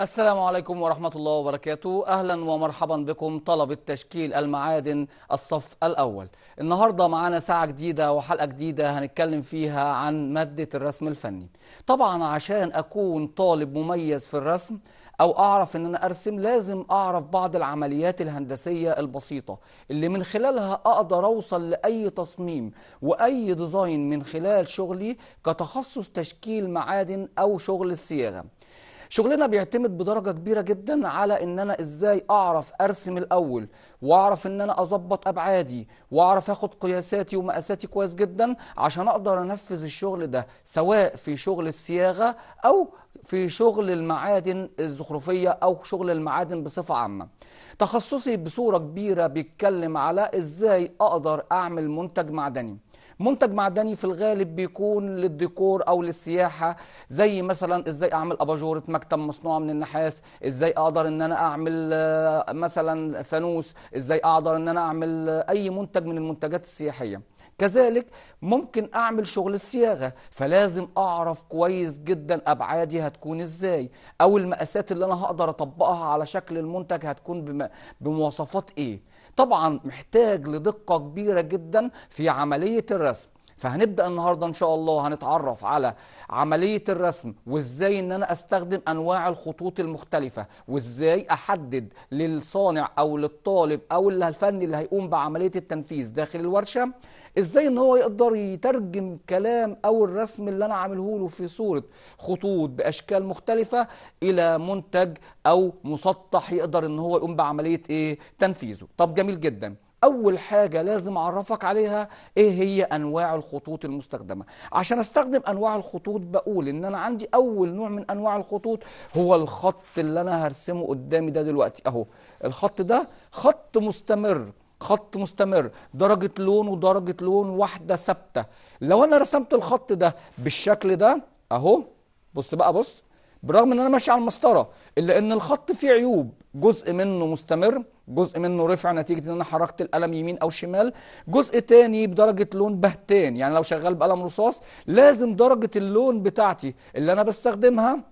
السلام عليكم ورحمة الله وبركاته أهلا ومرحبا بكم طلبة تشكيل المعادن الصف الأول النهاردة معانا ساعة جديدة وحلقة جديدة هنتكلم فيها عن مادة الرسم الفني طبعا عشان أكون طالب مميز في الرسم او اعرف ان انا ارسم لازم اعرف بعض العمليات الهندسيه البسيطه اللي من خلالها اقدر اوصل لاي تصميم واي ديزاين من خلال شغلي كتخصص تشكيل معادن او شغل الصياغه شغلنا بيعتمد بدرجه كبيره جدا على ان انا ازاي اعرف ارسم الاول واعرف ان انا اظبط ابعادي واعرف اخد قياساتي ومقاساتي كويس جدا عشان اقدر انفذ الشغل ده سواء في شغل الصياغه او في شغل المعادن الزخرفيه او شغل المعادن بصفه عامه تخصصي بصوره كبيره بيتكلم على ازاي اقدر اعمل منتج معدني منتج معدني في الغالب بيكون للديكور او للسياحه زي مثلا ازاي اعمل اباجوره مكتب مصنوعه من النحاس ازاي اقدر ان انا اعمل آه، مثلا فانوس ازاي اقدر ان انا اعمل آه، اي منتج من المنتجات السياحيه كذلك ممكن اعمل شغل الصياغه فلازم اعرف كويس جدا ابعادي هتكون ازاي او المقاسات اللي انا هقدر اطبقها على شكل المنتج هتكون بمواصفات ايه طبعا محتاج لدقه كبيره جدا في عمليه الرسم فهنبدا النهارده ان شاء الله هنتعرف على عمليه الرسم وازاي ان انا استخدم انواع الخطوط المختلفه وازاي احدد للصانع او للطالب او الفني اللي هيقوم بعمليه التنفيذ داخل الورشه ازاي ان هو يقدر يترجم كلام او الرسم اللي انا عامله له في صوره خطوط باشكال مختلفه الى منتج او مسطح يقدر ان هو يقوم بعمليه ايه تنفيذه طب جميل جدا اول حاجه لازم اعرفك عليها ايه هي انواع الخطوط المستخدمه عشان استخدم انواع الخطوط بقول ان انا عندي اول نوع من انواع الخطوط هو الخط اللي انا هرسمه قدامي ده دلوقتي اهو الخط ده خط مستمر خط مستمر درجة لون ودرجة لون واحدة ثابتة لو أنا رسمت الخط ده بالشكل ده أهو بص بقى بص برغم ان انا ماشي على المسطره الا ان الخط فيه عيوب جزء منه مستمر جزء منه رفع نتيجه ان انا حركت القلم يمين او شمال جزء تاني بدرجه لون بهتان يعني لو شغال بقلم رصاص لازم درجه اللون بتاعتي اللي انا بستخدمها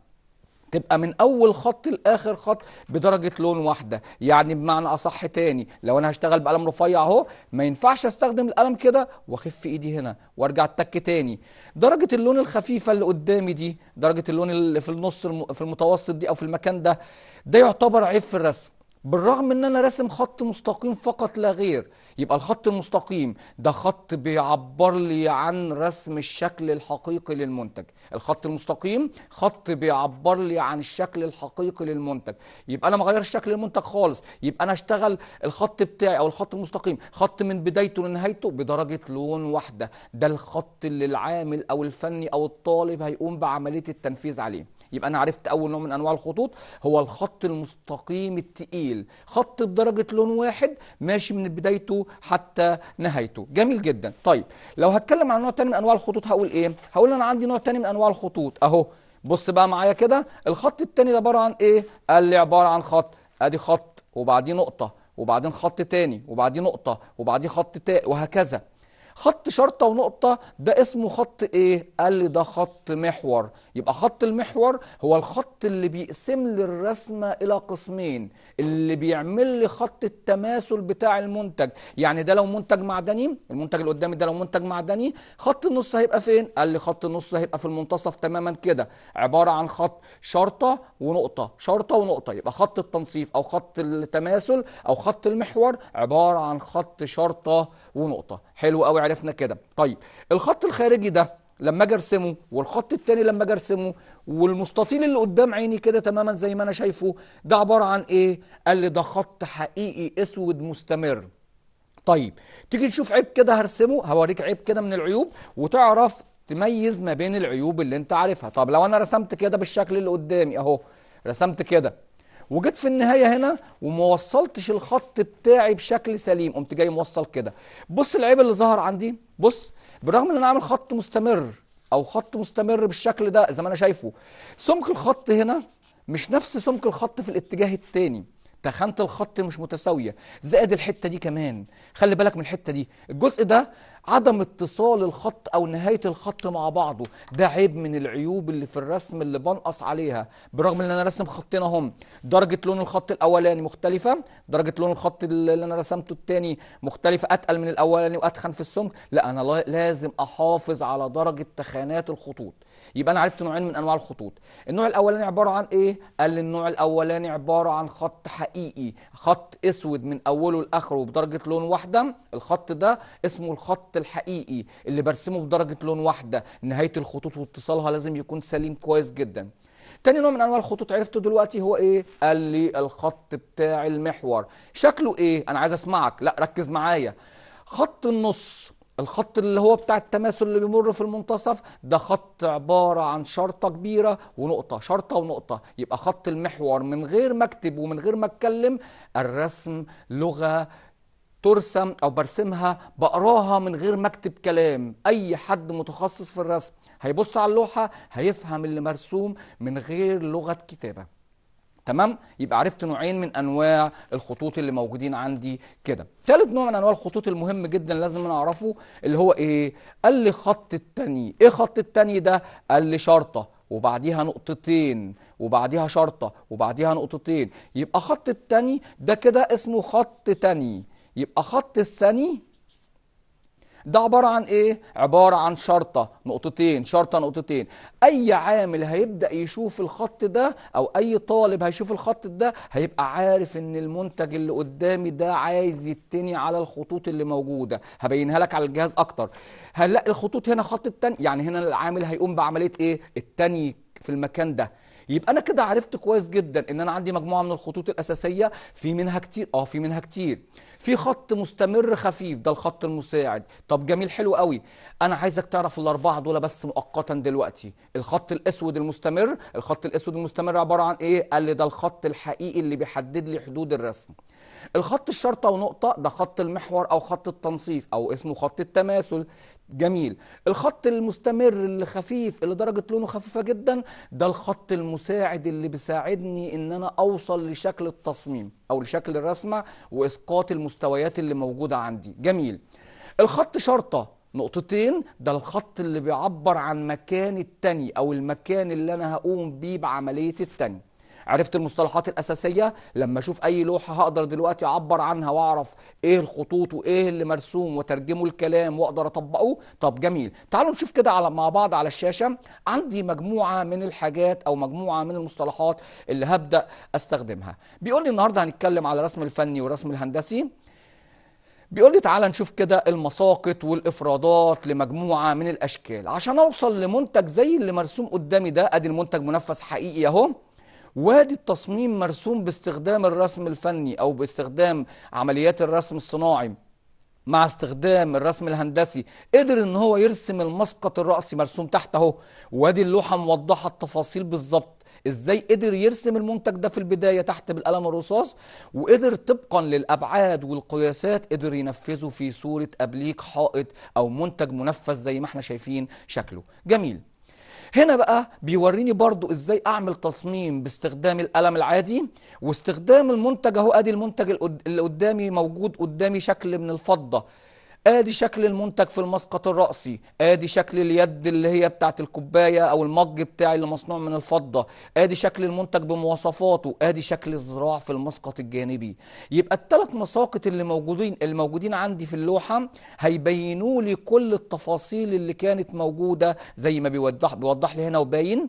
تبقى من اول خط لاخر خط بدرجه لون واحده يعني بمعنى اصح تاني لو انا هشتغل بقلم رفيع اهو ما ينفعش استخدم القلم كده واخف ايدي هنا وارجع اتك تاني درجه اللون الخفيفه اللي قدامي دي درجه اللون اللي في النص في المتوسط دي او في المكان ده ده يعتبر عيب في الرسم بالرغم ان انا راسم خط مستقيم فقط لا غير يبقى الخط المستقيم ده خط بيعبر لي عن رسم الشكل الحقيقي للمنتج الخط المستقيم خط بيعبر لي عن الشكل الحقيقي للمنتج يبقى انا ما غيرش شكل المنتج خالص يبقى انا اشتغل الخط بتاعي او الخط المستقيم خط من بدايته لنهايته بدرجه لون واحده ده الخط اللي العامل او الفني او الطالب هيقوم بعمليه التنفيذ عليه يبقى انا عرفت اول نوع من انواع الخطوط هو الخط المستقيم التقيل خط بدرجه لون واحد ماشي من بدايته حتى نهايته جميل جدا طيب لو هتكلم عن نوع تاني من انواع الخطوط هقول ايه هقول انا عندي نوع تاني من انواع الخطوط اهو بص بقى معايا كده الخط التاني ده عباره عن ايه قال لي عباره عن خط ادي خط وبعديه نقطه وبعدين خط تاني وبعديه نقطه وبعديه خط تاني وهكذا خط شرطة ونقطة ده اسمه خط ايه؟ قال لي ده خط محور يبقى خط المحور هو الخط اللي بيقسم لي الرسمة إلى قسمين اللي بيعمل لي خط التماثل بتاع المنتج يعني ده لو منتج معدني المنتج اللي قدامي ده لو منتج معدني خط النص هيبقى فين؟ قال لي خط النص هيبقى في المنتصف تماما كده عبارة عن خط شرطة ونقطة شرطة ونقطة يبقى خط التنصيف أو خط التماثل أو خط المحور عبارة عن خط شرطة ونقطة حلو قوي عرفنا كده طيب الخط الخارجي ده لما اجي ارسمه والخط التاني لما اجي ارسمه والمستطيل اللي قدام عيني كده تماما زي ما انا شايفه ده عباره عن ايه؟ قال لي ده خط حقيقي اسود مستمر. طيب تيجي تشوف عيب كده هرسمه هوريك عيب كده من العيوب وتعرف تميز ما بين العيوب اللي انت عارفها، طب لو انا رسمت كده بالشكل اللي قدامي اهو رسمت كده وجيت في النهايه هنا وما وصلتش الخط بتاعي بشكل سليم قمت جاي موصل كده بص العيب اللي ظهر عندي بص بالرغم ان انا عامل خط مستمر او خط مستمر بالشكل ده زي ما انا شايفه سمك الخط هنا مش نفس سمك الخط في الاتجاه التاني تخانه الخط مش متساويه زائد الحته دي كمان خلي بالك من الحته دي الجزء ده عدم اتصال الخط او نهايه الخط مع بعضه ده عيب من العيوب اللي في الرسم اللي بنقص عليها برغم ان انا رسم خطين اهم درجه لون الخط الاولاني مختلفه درجه لون الخط اللي انا رسمته الثاني مختلفه اتقل من الاولاني واتخن في السمك لا انا لازم احافظ على درجه تخانات الخطوط يبقى انا عرفت نوعين من انواع الخطوط النوع الاولاني عباره عن ايه قال لي النوع الاولاني عباره عن خط حقيقي خط اسود من اوله لاخره بدرجه لون واحده الخط ده اسمه الخط الحقيقي اللي برسمه بدرجه لون واحده نهايه الخطوط واتصالها لازم يكون سليم كويس جدا تاني نوع من انواع الخطوط عرفته دلوقتي هو ايه قال لي الخط بتاع المحور شكله ايه انا عايز اسمعك لا ركز معايا خط النص الخط اللي هو بتاع التماثل اللي بيمر في المنتصف ده خط عبارة عن شرطة كبيرة ونقطة شرطة ونقطة يبقى خط المحور من غير ما اكتب ومن غير ما اتكلم الرسم لغة ترسم او برسمها بقراها من غير ما اكتب كلام اي حد متخصص في الرسم هيبص على اللوحة هيفهم اللي مرسوم من غير لغة كتابة تمام يبقى عرفت نوعين من انواع الخطوط اللي موجودين عندي كده ثالث نوع من انواع الخطوط المهم جدا لازم نعرفه اللي هو ايه قال لي خط التاني ايه خط التاني ده قال لي شرطه وبعديها نقطتين وبعديها شرطه وبعديها نقطتين يبقى خط التاني ده كده اسمه خط تاني يبقى خط الثاني ده عباره عن ايه عباره عن شرطه نقطتين شرطه نقطتين اي عامل هيبدا يشوف الخط ده او اي طالب هيشوف الخط ده هيبقى عارف ان المنتج اللي قدامي ده عايز يتني على الخطوط اللي موجوده هبينها لك على الجهاز اكتر هنلاقي الخطوط هنا خط التاني يعني هنا العامل هيقوم بعمليه ايه التاني في المكان ده يبقى انا كده عرفت كويس جدا ان انا عندي مجموعه من الخطوط الاساسيه في منها كتير اه في منها كتير في خط مستمر خفيف ده الخط المساعد طب جميل حلو قوي انا عايزك تعرف الاربعه دول بس مؤقتا دلوقتي الخط الاسود المستمر الخط الاسود المستمر عباره عن ايه قال لي ده الخط الحقيقي اللي بيحدد لي حدود الرسم الخط الشرطه ونقطه ده خط المحور او خط التنصيف او اسمه خط التماثل جميل الخط المستمر اللي خفيف اللي درجة لونه خفيفة جدا ده الخط المساعد اللي بيساعدني ان انا اوصل لشكل التصميم او لشكل الرسمة واسقاط المستويات اللي موجودة عندي جميل الخط شرطة نقطتين ده الخط اللي بيعبر عن مكان التاني او المكان اللي انا هقوم بيه بعملية التاني عرفت المصطلحات الاساسيه لما اشوف اي لوحه هقدر دلوقتي اعبر عنها واعرف ايه الخطوط وايه اللي مرسوم وترجمه الكلام واقدر اطبقه طب جميل تعالوا نشوف كده على مع بعض على الشاشه عندي مجموعه من الحاجات او مجموعه من المصطلحات اللي هبدا استخدمها بيقول لي النهارده هنتكلم على الرسم الفني والرسم الهندسي بيقول لي تعالى نشوف كده المساقط والافرادات لمجموعه من الاشكال عشان اوصل لمنتج زي اللي مرسوم قدامي ده ادي المنتج منفذ حقيقي اهو وادي التصميم مرسوم باستخدام الرسم الفني أو باستخدام عمليات الرسم الصناعي مع استخدام الرسم الهندسي قدر ان هو يرسم المسقط الرأسي مرسوم تحت اهو وادي اللوحة موضحة التفاصيل بالظبط ازاي قدر يرسم المنتج ده في البداية تحت بالقلم الرصاص وقدر طبقا للأبعاد والقياسات قدر ينفذه في صورة أبليك حائط أو منتج منفذ زي ما احنا شايفين شكله جميل هنا بقى بيوريني برضو ازاي اعمل تصميم باستخدام القلم العادي واستخدام المنتج اهو ادي المنتج اللي قدامي موجود قدامي شكل من الفضه ادي شكل المنتج في المسقط الرأسي ادي شكل اليد اللي هي بتاعت الكوباية او المج بتاعي اللي مصنوع من الفضة ادي شكل المنتج بمواصفاته ادي شكل الزراع في المسقط الجانبي يبقى الثلاث مساقط اللي موجودين اللي موجودين عندي في اللوحة هيبينوا لي كل التفاصيل اللي كانت موجودة زي ما بيوضح بيوضح لي هنا وباين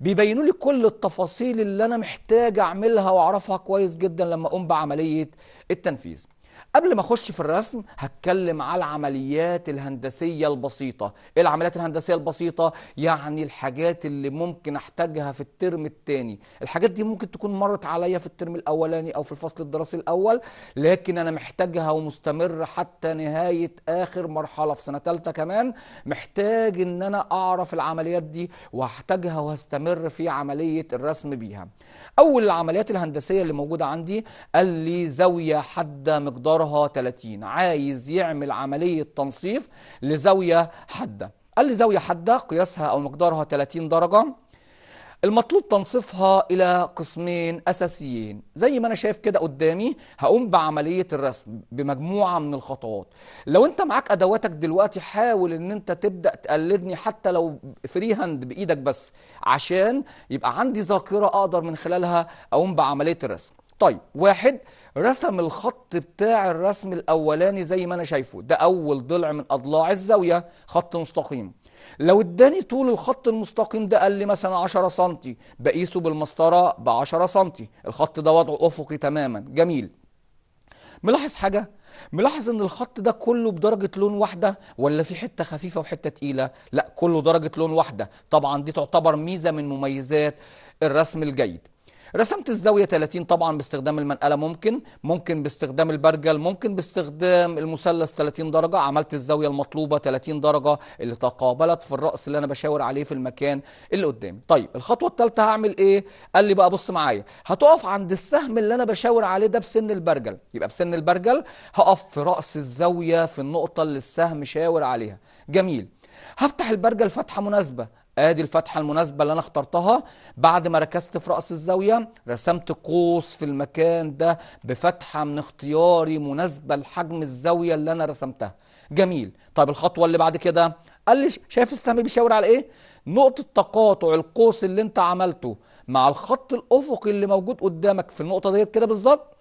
بيبينوا لي كل التفاصيل اللي انا محتاج اعملها واعرفها كويس جدا لما اقوم بعملية التنفيذ قبل ما اخش في الرسم هتكلم على العمليات الهندسيه البسيطه ايه العمليات الهندسيه البسيطه يعني الحاجات اللي ممكن احتاجها في الترم الثاني الحاجات دي ممكن تكون مرت عليا في الترم الاولاني او في الفصل الدراسي الاول لكن انا محتاجها ومستمر حتى نهايه اخر مرحله في سنه ثالثه كمان محتاج ان انا اعرف العمليات دي وهحتاجها وهستمر في عمليه الرسم بيها اول العمليات الهندسيه اللي موجوده عندي قال لي زاويه حاده مقدار قدرها 30 عايز يعمل عملية تنصيف لزاوية حادة قال لي زاوية حادة قياسها أو مقدارها 30 درجة المطلوب تنصيفها إلى قسمين أساسيين زي ما أنا شايف كده قدامي هقوم بعملية الرسم بمجموعة من الخطوات لو أنت معاك أدواتك دلوقتي حاول أن أنت تبدأ تقلدني حتى لو فري هاند بإيدك بس عشان يبقى عندي ذاكرة أقدر من خلالها أقوم بعملية الرسم طيب واحد رسم الخط بتاع الرسم الاولاني زي ما انا شايفه ده اول ضلع من اضلاع الزاويه خط مستقيم لو اداني طول الخط المستقيم ده قال لي مثلا 10 سم بقيسه بالمسطره ب 10 سم الخط ده وضعه افقي تماما جميل ملاحظ حاجه ملاحظ ان الخط ده كله بدرجه لون واحده ولا في حته خفيفه وحته تقيله لا كله درجه لون واحده طبعا دي تعتبر ميزه من مميزات الرسم الجيد رسمت الزاوية 30 طبعا باستخدام المنقلة ممكن ممكن باستخدام البرجل ممكن باستخدام المثلث 30 درجة عملت الزاوية المطلوبة 30 درجة اللي تقابلت في الرأس اللي أنا بشاور عليه في المكان اللي قدامي طيب الخطوة الثالثة هعمل إيه قال لي بقى بص معايا هتقف عند السهم اللي أنا بشاور عليه ده بسن البرجل يبقى بسن البرجل هقف في رأس الزاوية في النقطة اللي السهم شاور عليها جميل هفتح البرجل فتحة مناسبة ادي الفتحه المناسبه اللي انا اخترتها بعد ما ركزت في راس الزاويه رسمت قوس في المكان ده بفتحه من اختياري مناسبه لحجم الزاويه اللي انا رسمتها جميل طيب الخطوه اللي بعد كده قال لي شايف السهم بيشاور على ايه نقطه تقاطع القوس اللي انت عملته مع الخط الافقي اللي موجود قدامك في النقطه ديت كده بالظبط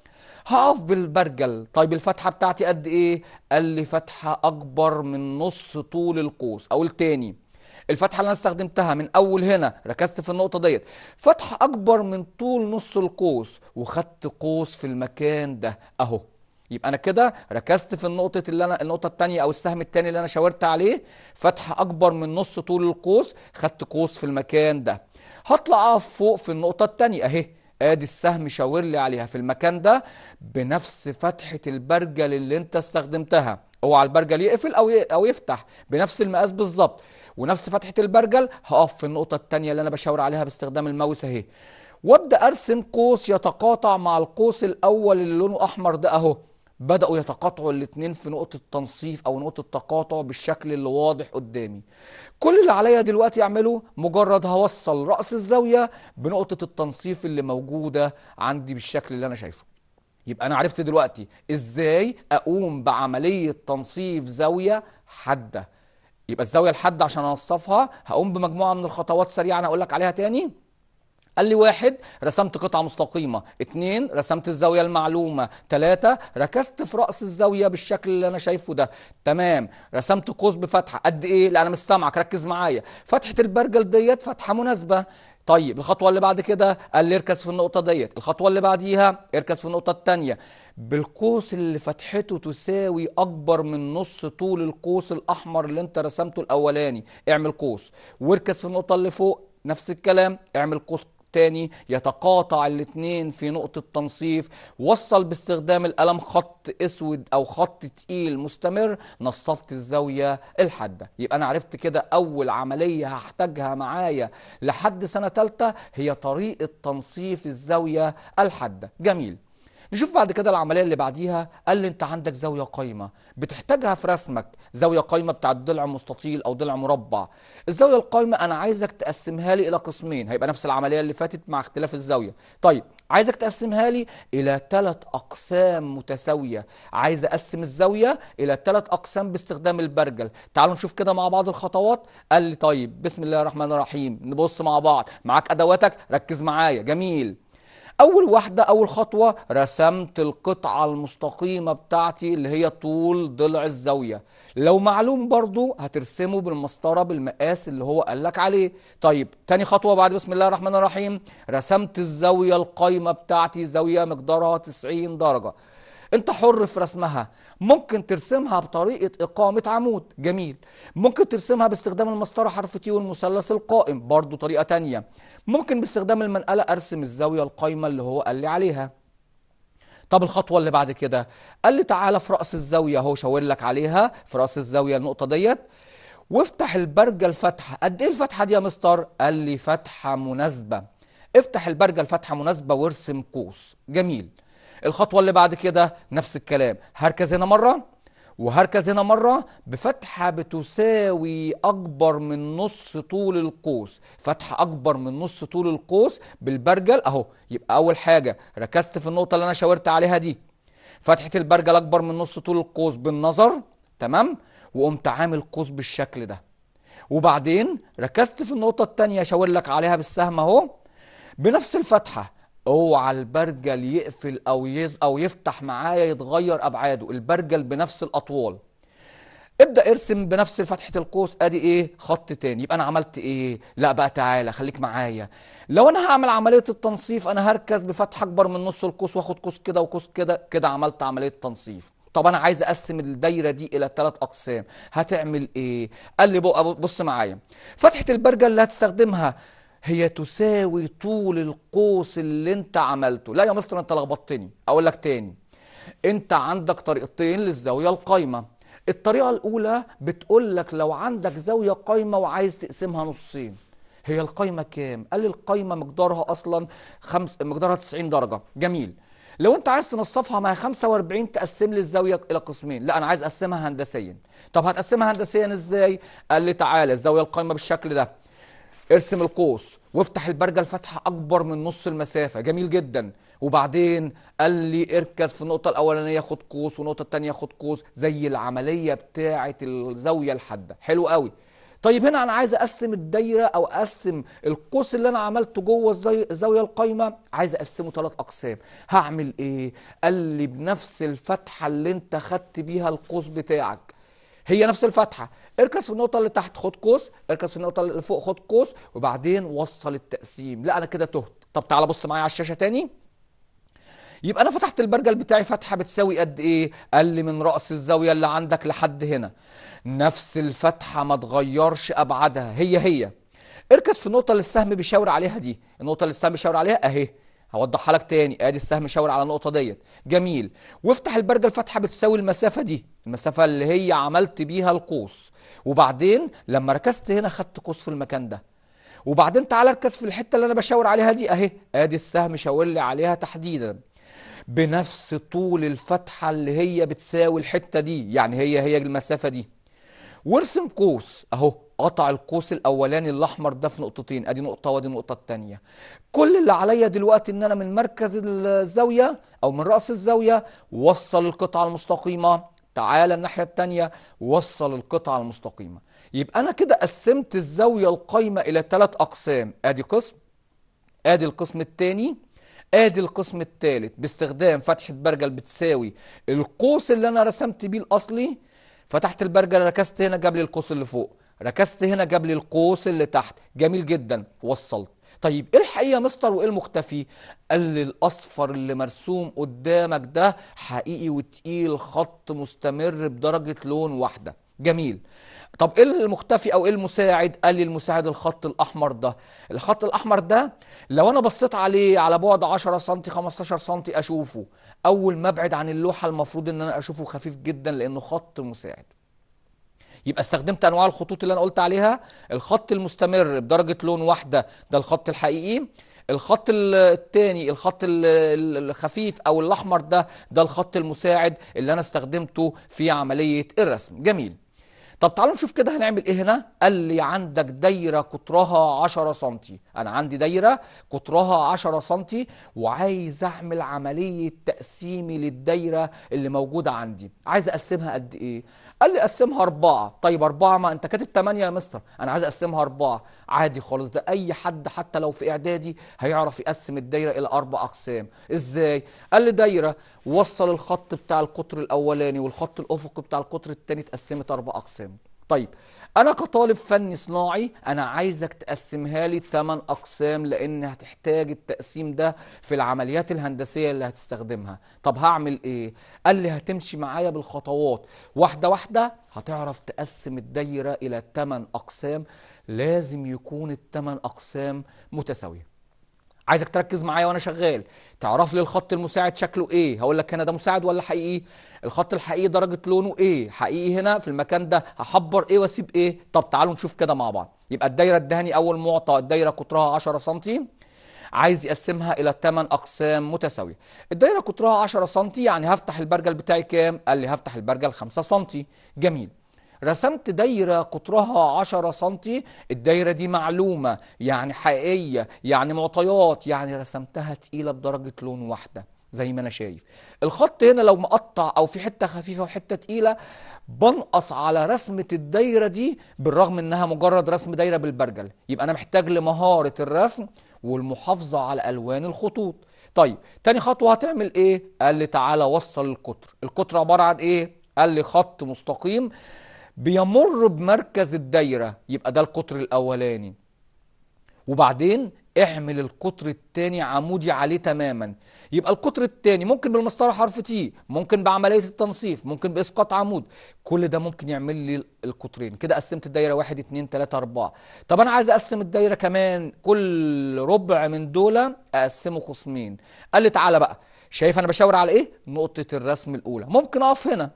هقف بالبرجل طيب الفتحه بتاعتي قد ايه قال لي فتحه اكبر من نص طول القوس اقول تاني الفتحه اللي انا استخدمتها من اول هنا ركزت في النقطه ديت فتحه اكبر من طول نص القوس وخدت قوس في المكان ده اهو يبقى انا كده ركزت في النقطه اللي انا النقطه الثانيه او السهم الثاني اللي انا شاورت عليه فتحه اكبر من نص طول القوس خدت قوس في المكان ده هطلع اقف فوق في النقطه الثانيه اهي ادي السهم شاور لي عليها في المكان ده بنفس فتحه البرجل اللي انت استخدمتها اوعى البرجل يقفل او او يفتح بنفس المقاس بالظبط ونفس فتحه البرجل هقف في النقطه الثانيه اللي انا بشاور عليها باستخدام الماوس اهي وابدا ارسم قوس يتقاطع مع القوس الاول اللي لونه احمر ده اهو بداوا يتقاطعوا الاثنين في نقطه التنصيف او نقطه التقاطع بالشكل اللي واضح قدامي كل اللي عليا دلوقتي اعمله مجرد هوصل راس الزاويه بنقطه التنصيف اللي موجوده عندي بالشكل اللي انا شايفه يبقى انا عرفت دلوقتي ازاي اقوم بعمليه تنصيف زاويه حاده يبقى الزاويه الحاده عشان انصفها هقوم بمجموعه من الخطوات سريعه انا هقول لك عليها تاني قال لي واحد رسمت قطعة مستقيمة اتنين رسمت الزاوية المعلومة تلاتة ركزت في رأس الزاوية بالشكل اللي أنا شايفه ده تمام رسمت قوس بفتحة قد إيه لا أنا مش سامعك ركز معايا فتحة البرجل ديت فتحة مناسبة طيب الخطوه اللي بعد كده قال لي اركز في النقطه ديت الخطوه اللي بعديها اركز في النقطه الثانيه بالقوس اللي فتحته تساوي اكبر من نص طول القوس الاحمر اللي انت رسمته الاولاني اعمل قوس واركز في النقطه اللي فوق نفس الكلام اعمل قوس الثاني يتقاطع الاثنين في نقطة تنصيف وصل باستخدام القلم خط اسود او خط تقيل مستمر نصفت الزاوية الحادة يبقى انا عرفت كده اول عملية هحتاجها معايا لحد سنة تالتة هي طريقة تنصيف الزاوية الحادة جميل نشوف بعد كده العمليه اللي بعديها قال لي انت عندك زاويه قايمه بتحتاجها في رسمك زاويه قايمه بتاعت ضلع مستطيل او ضلع مربع الزاويه القايمه انا عايزك تقسمها لي الى قسمين هيبقى نفس العمليه اللي فاتت مع اختلاف الزاويه طيب عايزك تقسمها لي الى ثلاث اقسام متساويه عايز اقسم الزاويه الى ثلاث اقسام باستخدام البرجل تعالوا نشوف كده مع بعض الخطوات قال لي طيب بسم الله الرحمن الرحيم نبص مع بعض معاك ادواتك ركز معايا جميل اول واحده اول خطوه رسمت القطعه المستقيمه بتاعتي اللي هي طول ضلع الزاويه لو معلوم برضو هترسمه بالمسطره بالمقاس اللي هو قالك عليه طيب تاني خطوه بعد بسم الله الرحمن الرحيم رسمت الزاويه القايمه بتاعتي زاويه مقدارها 90 درجه انت حر في رسمها ممكن ترسمها بطريقه اقامه عمود جميل ممكن ترسمها باستخدام المسطره حرف تي والمثلث القائم برضو طريقه تانية ممكن باستخدام المنقله ارسم الزاويه القايمه اللي هو قال لي عليها طب الخطوه اللي بعد كده قال لي تعالى في راس الزاويه اهو شاور لك عليها في راس الزاويه النقطه ديت وافتح البرجه الفتحه قد ايه الفتحه دي يا مستر قال لي فتحه مناسبه افتح البرجه الفتحه مناسبه وارسم قوس جميل الخطوة اللي بعد كده نفس الكلام هركز هنا مرة وهركز هنا مرة بفتحة بتساوي أكبر من نص طول القوس فتحة أكبر من نص طول القوس بالبرجل أهو يبقى أول حاجة ركزت في النقطة اللي أنا شاورت عليها دي فتحة البرجل أكبر من نص طول القوس بالنظر تمام وقمت عامل قوس بالشكل ده وبعدين ركزت في النقطة التانية شاور لك عليها بالسهم أهو بنفس الفتحة اوعى البرجل يقفل او يز او يفتح معايا يتغير ابعاده البرجل بنفس الاطوال ابدا ارسم بنفس فتحه القوس ادي ايه خط تاني يبقى انا عملت ايه لا بقى تعالى خليك معايا لو انا هعمل عمليه التنصيف انا هركز بفتحه اكبر من نص القوس واخد قوس كده وقوس كده كده عملت عمليه تنصيف طب انا عايز اقسم الدايره دي الى ثلاث اقسام هتعمل ايه قال لي بص معايا فتحه البرجل اللي هتستخدمها هي تساوي طول القوس اللي انت عملته لا يا مستر انت لخبطتني اقول لك تاني انت عندك طريقتين للزاويه القايمه الطريقه الاولى بتقول لك لو عندك زاويه قايمه وعايز تقسمها نصين هي القايمه كام قال القايمه مقدارها اصلا خمس مقدارها 90 درجه جميل لو انت عايز تنصفها مع 45 تقسم لي الزاويه الى قسمين لا انا عايز اقسمها هندسيا طب هتقسمها هندسيا ازاي قال لي تعالى الزاويه القايمه بالشكل ده ارسم القوس وافتح البرجة الفتحة أكبر من نص المسافة جميل جدا وبعدين قال لي اركز في النقطة الأولانية خد قوس والنقطة التانية خد قوس زي العملية بتاعة الزاوية الحادة حلو قوي طيب هنا أنا عايز أقسم الدايرة أو أقسم القوس اللي أنا عملته جوه الزاوية القايمة عايز أقسمه ثلاث أقسام هعمل إيه؟ قال لي بنفس الفتحة اللي أنت خدت بيها القوس بتاعك هي نفس الفتحة اركز في النقطه اللي تحت خد قوس اركز في النقطه اللي فوق خد قوس وبعدين وصل التقسيم لا انا كده تهت طب تعالى بص معايا على الشاشه تاني يبقى انا فتحت البرجل بتاعي فتحه بتساوي قد ايه لي من راس الزاويه اللي عندك لحد هنا نفس الفتحه ما تغيرش ابعادها هي هي اركز في النقطه اللي السهم بيشاور عليها دي النقطه اللي السهم بيشاور عليها اهي هوضحها لك تاني ادي السهم شاور على النقطه ديت جميل وافتح البرجل فتحه بتساوي المسافه دي المسافه اللي هي عملت بيها القوس وبعدين لما ركزت هنا خدت قوس في المكان ده وبعدين تعالى اركز في الحته اللي انا بشاور عليها دي اهي ادي السهم شاور لي عليها تحديدا بنفس طول الفتحه اللي هي بتساوي الحته دي يعني هي هي المسافه دي وارسم قوس اهو قطع القوس الاولاني الاحمر ده في نقطتين ادي نقطه وادي النقطه الثانيه كل اللي عليا دلوقتي ان انا من مركز الزاويه او من راس الزاويه وصل القطعه المستقيمه تعالى الناحية التانية وصل القطعة المستقيمة يبقى أنا كده قسمت الزاوية القايمة إلى ثلاث أقسام آدي قسم آدي القسم التاني آدي القسم التالت باستخدام فتحة برجل بتساوي القوس اللي أنا رسمت بيه الأصلي فتحت البرجل ركزت هنا جاب لي القوس اللي فوق ركزت هنا جاب لي القوس اللي تحت جميل جدا وصلت طيب ايه الحقيقه مستر وايه المختفي قال لي الاصفر اللي مرسوم قدامك ده حقيقي وتقيل خط مستمر بدرجه لون واحده جميل طب ايه المختفي او ايه المساعد قال لي المساعد الخط الاحمر ده الخط الاحمر ده لو انا بصيت عليه على بعد 10 سم 15 سم اشوفه اول ما ابعد عن اللوحه المفروض ان انا اشوفه خفيف جدا لانه خط مساعد يبقى استخدمت انواع الخطوط اللي انا قلت عليها الخط المستمر بدرجه لون واحده ده الخط الحقيقي الخط الثاني الخط الخفيف او الاحمر ده ده الخط المساعد اللي انا استخدمته في عمليه الرسم جميل طب تعالوا نشوف كده هنعمل ايه هنا قال لي عندك دايره قطرها 10 سم انا عندي دايره قطرها 10 سم وعايز اعمل عمليه تقسيم للدايره اللي موجوده عندي عايز اقسمها قد ايه قال لي قسمها أربعة طيب أربعة ما أنت كاتب تمانية يا مستر أنا عايز أقسمها أربعة عادي خالص ده أي حد حتى لو في إعدادي هيعرف يقسم الدايرة إلى أربع أقسام إزاي؟ قال لي دايرة وصل الخط بتاع القطر الأولاني والخط الأفقي بتاع القطر الثاني اتقسمت أربع أقسام طيب انا كطالب فني صناعي انا عايزك تقسمها لي 8 اقسام لان هتحتاج التقسيم ده في العمليات الهندسيه اللي هتستخدمها طب هعمل ايه قال لي هتمشي معايا بالخطوات واحده واحده هتعرف تقسم الدايره الى 8 اقسام لازم يكون الثمان اقسام متساويه عايزك تركز معايا وانا شغال تعرف لي الخط المساعد شكله ايه هقول لك هنا ده مساعد ولا حقيقي الخط الحقيقي درجه لونه ايه حقيقي هنا في المكان ده هحبر ايه واسيب ايه طب تعالوا نشوف كده مع بعض يبقى الدايره الدهني اول معطى الدايره قطرها 10 سم عايز يقسمها الى 8 اقسام متساويه الدايره قطرها 10 سم يعني هفتح البرجل بتاعي كام قال لي هفتح البرجل 5 سم جميل رسمت دايرة قطرها 10 سنتي الدايرة دي معلومة يعني حقيقية يعني معطيات يعني رسمتها تقيلة بدرجة لون واحدة زي ما انا شايف الخط هنا لو مقطع او في حته خفيفه وحته تقيله بنقص على رسمه الدايره دي بالرغم انها مجرد رسم دايره بالبرجل يبقى انا محتاج لمهاره الرسم والمحافظه على الوان الخطوط طيب تاني خطوه هتعمل ايه قال لي تعالى وصل القطر القطر عباره عن ايه قال لي خط مستقيم بيمر بمركز الدايرة يبقى ده القطر الأولاني وبعدين اعمل القطر الثاني عمودي عليه تماما يبقى القطر الثاني ممكن بالمسطره حرف تي ممكن بعمليه التنصيف ممكن باسقاط عمود كل ده ممكن يعمل لي القطرين كده قسمت الدايره 1 2 3 4 طب انا عايز اقسم الدايره كمان كل ربع من دول اقسمه قسمين قال لي تعالى بقى شايف انا بشاور على ايه نقطه الرسم الاولى ممكن اقف هنا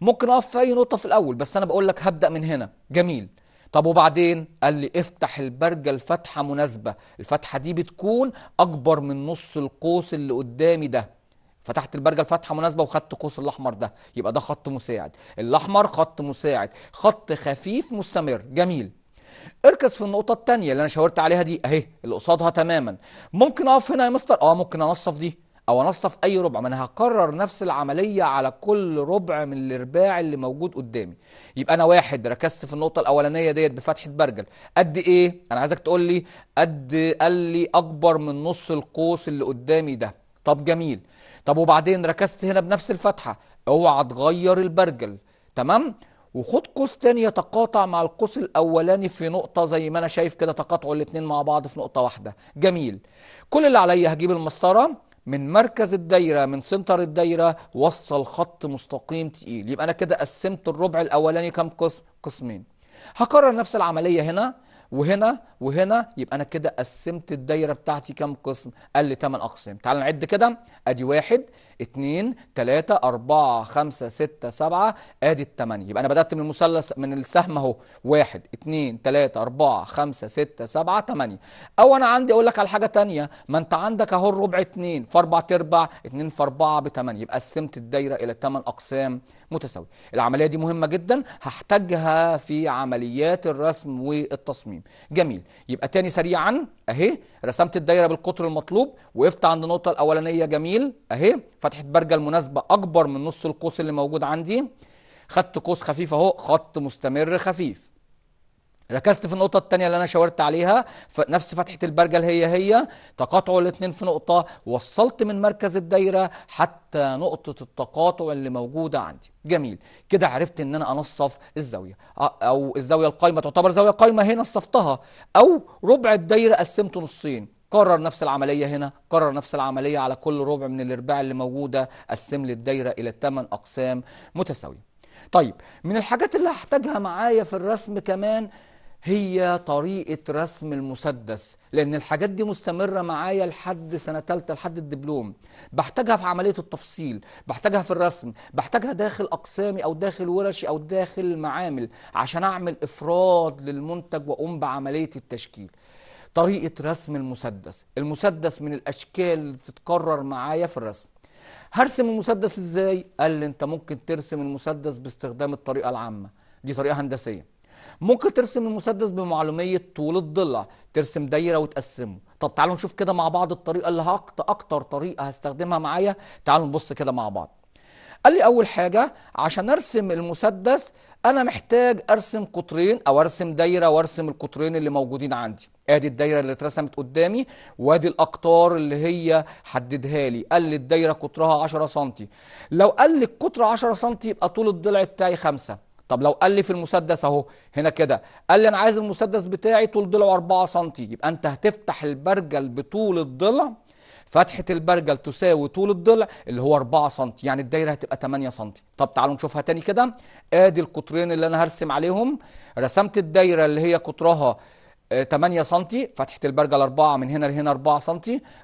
ممكن اقف في اي نقطه في الاول بس انا بقول لك هبدا من هنا جميل طب وبعدين قال لي افتح البرجة الفتحة مناسبة الفتحة دي بتكون أكبر من نص القوس اللي قدامي ده فتحت البرجة الفتحة مناسبة وخدت قوس الأحمر ده يبقى ده خط مساعد الأحمر خط مساعد خط خفيف مستمر جميل اركز في النقطة التانية اللي أنا شاورت عليها دي أهي اللي قصادها تماما ممكن أقف هنا يا مستر أه ممكن أنصف دي او انصف اي ربع ما انا هكرر نفس العمليه على كل ربع من الارباع اللي موجود قدامي يبقى انا واحد ركزت في النقطه الاولانيه ديت بفتحه برجل قد ايه انا عايزك تقول لي قد قال لي اكبر من نص القوس اللي قدامي ده طب جميل طب وبعدين ركزت هنا بنفس الفتحه اوعى تغير البرجل تمام وخد قوس تاني يتقاطع مع القوس الاولاني في نقطه زي ما انا شايف كده تقاطعوا الاتنين مع بعض في نقطه واحده جميل كل اللي عليا هجيب المسطره من مركز الدايره من سنتر الدايره وصل خط مستقيم تقيل يبقى انا كده قسمت الربع الاولاني كام قسم قسمين هكرر نفس العمليه هنا وهنا وهنا يبقى انا كده قسمت الدايره بتاعتي كام قسم قال لي 8 اقسام تعال نعد كده ادي 1 2 3 4 5 6 7 ادي الثمانيه يبقى انا بدات من المثلث من السهم اهو 1 2 3 4 5 6 7 8 او انا عندي اقول لك على حاجه ثانيه ما انت عندك اهو الربع 2 في 4 تربع 2 في 4 ب 8 يبقى قسمت الدايره الى 8 اقسام متساوي العملية دي مهمة جدا هحتاجها في عمليات الرسم والتصميم جميل يبقى تاني سريعا اهي رسمت الدايرة بالقطر المطلوب وقفت عند النقطة الأولانية جميل اهي فتحة برجة المناسبة أكبر من نص القوس اللي موجود عندي خدت قوس خفيف اهو خط مستمر خفيف ركزت في النقطة التانية اللي أنا شاورت عليها نفس فتحة البرجل هي هي تقاطعوا الاتنين في نقطة وصلت من مركز الدايرة حتى نقطة التقاطع اللي موجودة عندي جميل كده عرفت ان انا انصف الزاويه او الزاويه القايمه تعتبر زاويه قايمه هنا صفتها او ربع الدايره قسمته نصين كرر نفس العمليه هنا كرر نفس العمليه على كل ربع من الارباع اللي موجوده قسم لي الدايره الى 8 اقسام متساويه طيب من الحاجات اللي هحتاجها معايا في الرسم كمان هي طريقة رسم المسدس لأن الحاجات دي مستمرة معايا لحد سنة تالتة لحد الدبلوم بحتاجها في عملية التفصيل بحتاجها في الرسم بحتاجها داخل أقسامي أو داخل ورشي أو داخل معامل عشان أعمل إفراد للمنتج وأقوم بعملية التشكيل طريقة رسم المسدس المسدس من الأشكال اللي بتتكرر معايا في الرسم هرسم المسدس إزاي؟ قال لي أنت ممكن ترسم المسدس باستخدام الطريقة العامة دي طريقة هندسية ممكن ترسم المسدس بمعلوميه طول الضلع ترسم دايره وتقسمه طب تعالوا نشوف كده مع بعض الطريقه اللي هقط اكتر طريقه هستخدمها معايا تعالوا نبص كده مع بعض قال لي اول حاجه عشان ارسم المسدس انا محتاج ارسم قطرين او ارسم دايره وارسم القطرين اللي موجودين عندي ادي الدايره اللي اترسمت قدامي وادي الاقطار اللي هي حددها لي قال لي الدايره قطرها 10 سم لو قال لي القطر 10 سم يبقى طول الضلع بتاعي 5 طب لو قال لي في المسدس اهو هنا كده قال لي انا عايز المسدس بتاعي طول ضلعه 4 سم يبقى انت هتفتح البرجل بطول الضلع فتحة البرجل تساوي طول الضلع اللي هو 4 سم يعني الدايرة هتبقى 8 سم طب تعالوا نشوفها تاني كده ادي القطرين اللي انا هرسم عليهم رسمت الدايرة اللي هي قطرها 8 آه، سم فتحة البرجل 4 من هنا لهنا 4 سم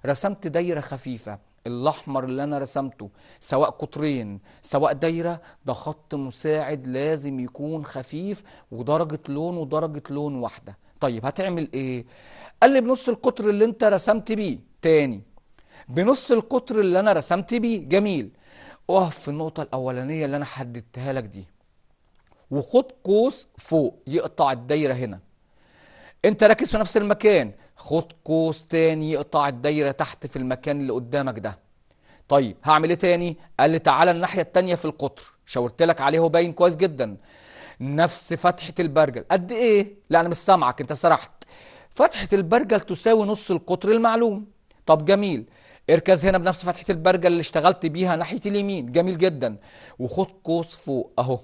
رسمت دايرة خفيفة الاحمر اللي انا رسمته سواء قطرين سواء دايره ده خط مساعد لازم يكون خفيف ودرجه لون ودرجه لون واحده طيب هتعمل ايه قلب نص القطر اللي انت رسمت بيه تاني بنص القطر اللي انا رسمت بيه جميل اقف في النقطه الاولانيه اللي انا حددتها لك دي وخد قوس فوق يقطع الدايره هنا انت راكز في نفس المكان خد قوس تاني اقطع الدايره تحت في المكان اللي قدامك ده طيب هعمل ايه تاني قال لي تعالى الناحيه التانيه في القطر شاورت لك عليه وباين كويس جدا نفس فتحه البرجل قد ايه لا انا مش سامعك انت سرحت فتحه البرجل تساوي نص القطر المعلوم طب جميل اركز هنا بنفس فتحه البرجل اللي اشتغلت بيها ناحيه اليمين جميل جدا وخد قوس فوق اهو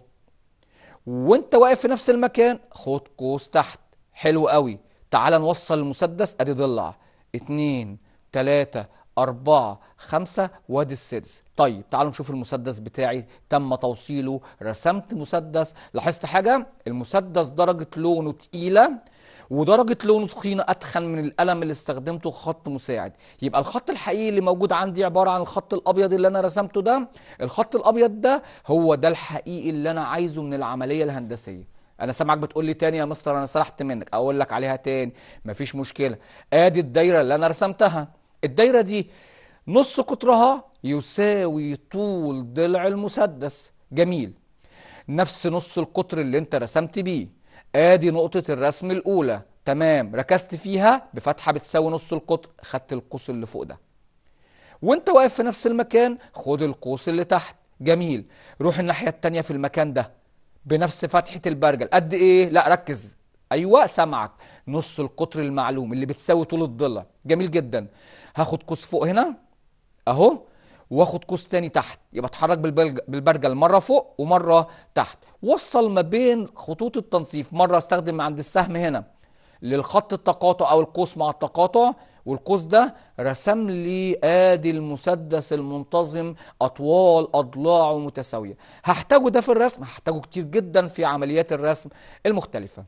وانت واقف في نفس المكان خد قوس تحت حلو قوي تعال نوصل المسدس ادي ضلع اتنين تلاتة أربعة خمسة وادي السدس طيب تعالوا نشوف المسدس بتاعي تم توصيله رسمت مسدس لاحظت حاجة المسدس درجة لونه تقيلة ودرجة لونه تخينة أتخن من القلم اللي استخدمته خط مساعد يبقى الخط الحقيقي اللي موجود عندي عبارة عن الخط الأبيض اللي أنا رسمته ده الخط الأبيض ده هو ده الحقيقي اللي أنا عايزه من العملية الهندسية انا سامعك بتقول لي تاني يا مستر انا سرحت منك اقول لك عليها تاني مفيش مشكله ادي الدايره اللي انا رسمتها الدايره دي نص قطرها يساوي طول ضلع المسدس جميل نفس نص القطر اللي انت رسمت بيه ادي نقطه الرسم الاولى تمام ركزت فيها بفتحه بتساوي نص القطر خدت القوس اللي فوق ده وانت واقف في نفس المكان خد القوس اللي تحت جميل روح الناحيه التانيه في المكان ده بنفس فتحة البرجل قد إيه؟ لا ركز أيوة سمعك نص القطر المعلوم اللي بتساوي طول الضلع جميل جدا هاخد قوس فوق هنا أهو واخد قوس تاني تحت يبقى اتحرك بالبرجل مرة فوق ومرة تحت وصل ما بين خطوط التنصيف مرة استخدم عند السهم هنا للخط التقاطع أو القوس مع التقاطع والقوس ده رسم لي ادي المسدس المنتظم اطوال اضلاعه متساويه هحتاجه ده في الرسم هحتاجه كتير جدا في عمليات الرسم المختلفه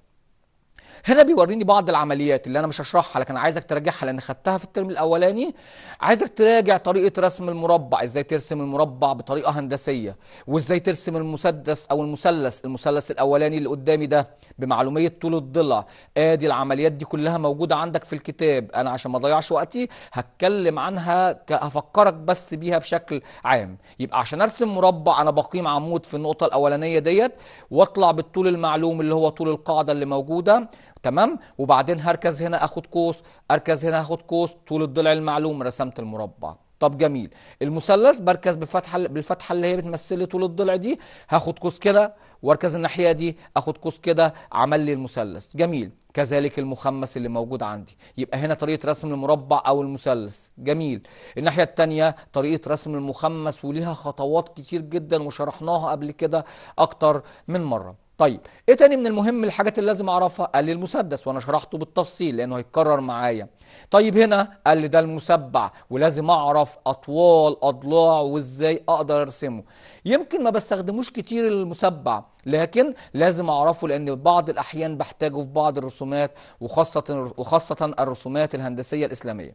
هنا بيوريني بعض العمليات اللي انا مش هشرحها لكن عايزك تراجعها لان خدتها في الترم الاولاني عايزك تراجع طريقه رسم المربع ازاي ترسم المربع بطريقه هندسيه وازاي ترسم المسدس او المثلث المثلث الاولاني اللي قدامي ده بمعلوميه طول الضلع ادي العمليات دي كلها موجوده عندك في الكتاب انا عشان ما اضيعش وقتي هتكلم عنها هفكرك بس بيها بشكل عام يبقى عشان ارسم مربع انا بقيم عمود في النقطه الاولانيه ديت واطلع بالطول المعلوم اللي هو طول القاعده اللي موجوده تمام وبعدين هركز هنا اخد قوس اركز هنا اخد قوس طول الضلع المعلوم رسمت المربع طب جميل المثلث بركز بالفتحه بالفتحه اللي هي بتمثلي طول الضلع دي هاخد قوس كده واركز الناحيه دي اخد قوس كده عمل لي المثلث جميل كذلك المخمس اللي موجود عندي يبقى هنا طريقه رسم المربع او المثلث جميل الناحيه الثانيه طريقه رسم المخمس وليها خطوات كتير جدا وشرحناها قبل كده اكتر من مره طيب ايه تاني من المهم الحاجات اللي لازم اعرفها قال لي المسدس وانا شرحته بالتفصيل لانه هيتكرر معايا طيب هنا قال لي ده المسبع ولازم اعرف اطوال اضلاعه وازاي اقدر ارسمه يمكن ما بستخدموش كتير المسبع لكن لازم اعرفه لان بعض الاحيان بحتاجه في بعض الرسومات وخاصه وخاصه الرسومات الهندسيه الاسلاميه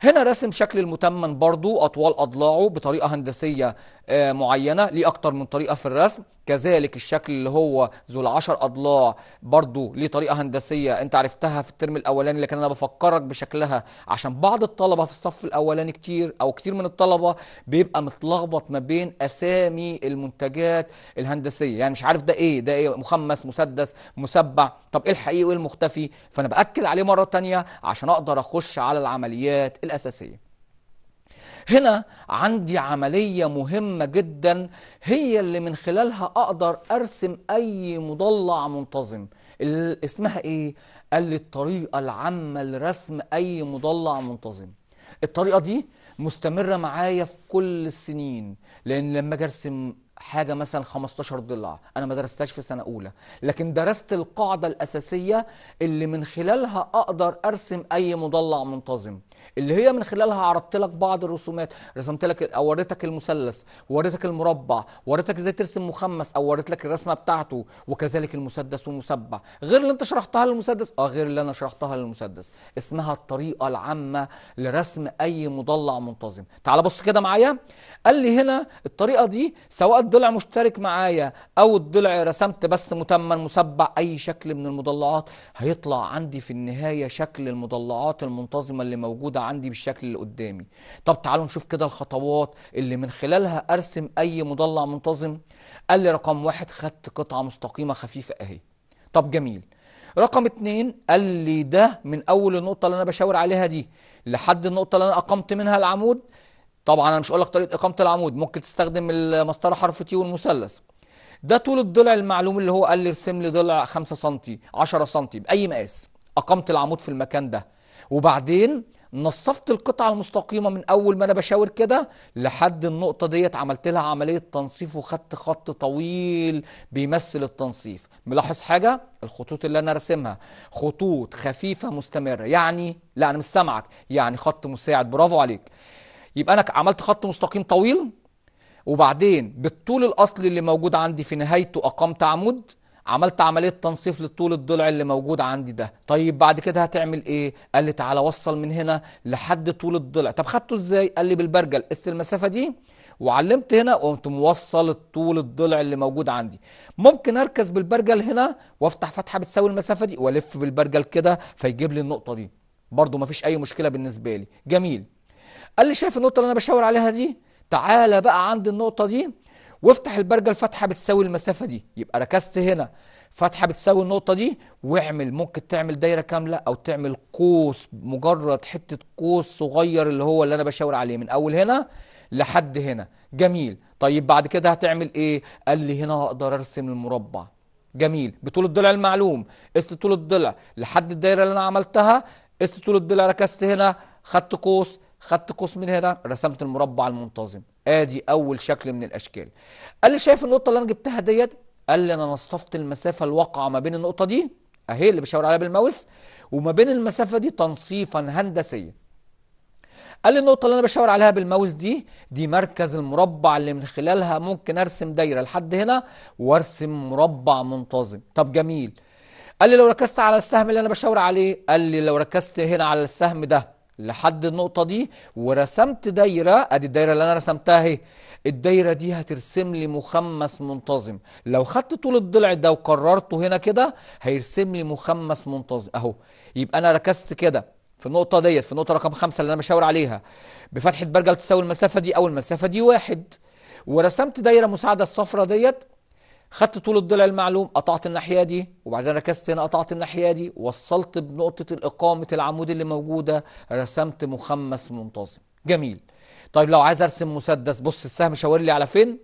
هنا رسم شكل المتمن برضو أطوال أضلاعه بطريقة هندسية آه، معينة ليه أكتر من طريقة في الرسم كذلك الشكل اللي هو ذو العشر أضلاع برضه ليه طريقة هندسية أنت عرفتها في الترم الأولاني لكن أنا بفكرك بشكلها عشان بعض الطلبة في الصف الأولاني كتير أو كتير من الطلبة بيبقى متلخبط ما بين أسامي المنتجات الهندسية يعني مش عارف ده إيه ده إيه مخمس مسدس مسبع طب إيه الحقيقي وإيه المختفي فأنا بأكد عليه مرة تانية عشان أقدر أخش على العمليات الأساسية هنا عندي عملية مهمة جدا هي اللي من خلالها أقدر أرسم أي مضلع منتظم اسمها إيه؟ قال لي الطريقة العامة لرسم أي مضلع منتظم الطريقة دي مستمرة معايا في كل السنين لأن لما أجي أرسم حاجة مثلا 15 ضلع أنا ما درستهاش في سنة أولى لكن درست القاعدة الأساسية اللي من خلالها أقدر أرسم أي مضلع منتظم اللي هي من خلالها عرضت لك بعض الرسومات رسمت لك او وريتك المثلث وريتك المربع وريتك ازاي ترسم مخمس او وريت لك الرسمه بتاعته وكذلك المسدس والمسبع غير اللي انت شرحتها للمسدس اه غير اللي انا شرحتها للمسدس اسمها الطريقه العامه لرسم اي مضلع منتظم تعال بص كده معايا قال لي هنا الطريقه دي سواء الضلع مشترك معايا او الضلع رسمت بس متمم مسبع اي شكل من المضلعات هيطلع عندي في النهايه شكل المضلعات المنتظمه اللي موجوده موجوده عندي بالشكل اللي قدامي طب تعالوا نشوف كده الخطوات اللي من خلالها ارسم اي مضلع منتظم قال لي رقم واحد خدت قطعه مستقيمه خفيفه اهي طب جميل رقم اتنين قال لي ده من اول النقطه اللي انا بشاور عليها دي لحد النقطه اللي انا اقمت منها العمود طبعا انا مش هقول لك طريقه اقامه العمود ممكن تستخدم المسطره حرف تي والمثلث ده طول الضلع المعلوم اللي هو قال لي ارسم لي ضلع 5 سم 10 سم باي مقاس اقمت العمود في المكان ده وبعدين نصفت القطعة المستقيمة من أول ما أنا بشاور كده لحد النقطة ديت عملت لها عملية تنصيف وخدت خط طويل بيمثل التنصيف ملاحظ حاجة الخطوط اللي أنا راسمها خطوط خفيفة مستمرة يعني لا أنا مش سامعك يعني خط مساعد برافو عليك يبقى أنا عملت خط مستقيم طويل وبعدين بالطول الأصلي اللي موجود عندي في نهايته أقمت عمود عملت عملية تنصيف للطول الضلع اللي موجود عندي ده طيب بعد كده هتعمل ايه قال لي تعالى وصل من هنا لحد طول الضلع طب خدته ازاي قال لي بالبرجل قست المسافة دي وعلمت هنا وقمت موصل الطول الضلع اللي موجود عندي ممكن اركز بالبرجل هنا وافتح فتحة بتساوي المسافة دي والف بالبرجل كده فيجيب لي النقطة دي برضو مفيش اي مشكلة بالنسبة لي جميل قال لي شايف النقطة اللي انا بشاور عليها دي تعالى بقى عند النقطة دي وافتح البرجه الفتحه بتساوي المسافه دي يبقى ركزت هنا فتحه بتساوي النقطه دي واعمل ممكن تعمل دايره كامله او تعمل قوس مجرد حته قوس صغير اللي هو اللي انا بشاور عليه من اول هنا لحد هنا جميل طيب بعد كده هتعمل ايه قال لي هنا هقدر ارسم المربع جميل بطول الضلع المعلوم قست طول الضلع لحد الدايره اللي انا عملتها قست طول الضلع ركزت هنا خدت قوس خدت قوس من هنا رسمت المربع المنتظم ادي اول شكل من الاشكال قال لي شايف النقطه اللي انا جبتها ديت قال لي انا نصفت المسافه الواقعه ما بين النقطه دي اهي اللي بشاور عليها بالماوس وما بين المسافه دي تنصيفا هندسيا قال لي النقطه اللي انا بشاور عليها بالماوس دي دي مركز المربع اللي من خلالها ممكن ارسم دايره لحد هنا وارسم مربع منتظم طب جميل قال لي لو ركزت على السهم اللي انا بشاور عليه قال لي لو ركزت هنا على السهم ده لحد النقطة دي ورسمت دايرة ادي الدايرة اللي انا رسمتها اهي الدايرة دي هترسم لي مخمس منتظم لو خدت طول الضلع ده وكررته هنا كده هيرسم لي مخمس منتظم اهو يبقى انا ركزت كده في النقطة ديت في النقطة رقم خمسة اللي انا بشاور عليها بفتحة برجل تساوي المسافة دي او المسافة دي واحد ورسمت دايرة مساعدة الصفرة ديت خدت طول الضلع المعلوم قطعت الناحيه دي وبعدين ركزت هنا قطعت الناحيه دي وصلت بنقطه الاقامه العمود اللي موجوده رسمت مخمس منتظم جميل طيب لو عايز ارسم مسدس بص السهم شاور لي على فين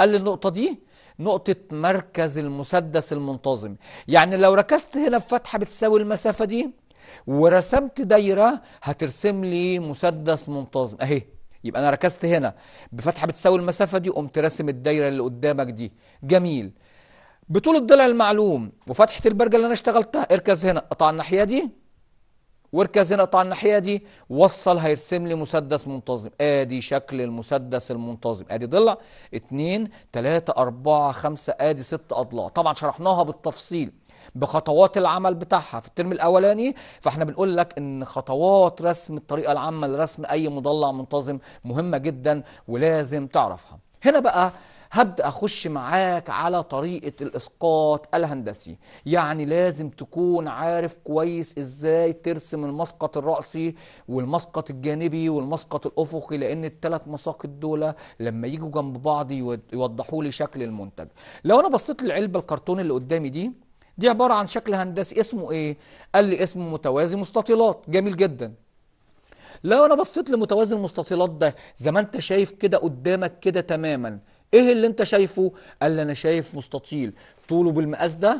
قال لي النقطه دي نقطة مركز المسدس المنتظم يعني لو ركزت هنا في فتحة بتساوي المسافة دي ورسمت دايرة هترسم لي مسدس منتظم اهي يبقى انا ركزت هنا بفتحه بتساوي المسافه دي قمت راسم الدايره اللي قدامك دي جميل بطول الضلع المعلوم وفتحه البرجه اللي انا اشتغلتها اركز هنا قطع الناحيه دي واركز هنا قطع الناحيه دي وصل هيرسم لي مسدس منتظم ادي شكل المسدس المنتظم ادي ضلع 2 3 4 5 ادي 6 اضلاع طبعا شرحناها بالتفصيل بخطوات العمل بتاعها في الترم الاولاني فاحنا بنقول لك ان خطوات رسم الطريقه العامه لرسم اي مضلع منتظم مهمه جدا ولازم تعرفها هنا بقى هبدا اخش معاك على طريقه الاسقاط الهندسي يعني لازم تكون عارف كويس ازاي ترسم المسقط الرأسي والمسقط الجانبي والمسقط الافقي لان الثلاث مساقط دول لما يجوا جنب بعض يوضحوا لي شكل المنتج لو انا بصيت للعلبه الكرتون اللي قدامي دي دي عبارة عن شكل هندسي اسمه ايه؟ قال لي اسمه متوازي مستطيلات جميل جدا لو انا بصيت لمتوازي المستطيلات ده زي ما انت شايف كده قدامك كده تماما ايه اللي انت شايفه؟ قال لي انا شايف مستطيل طوله بالمقاس ده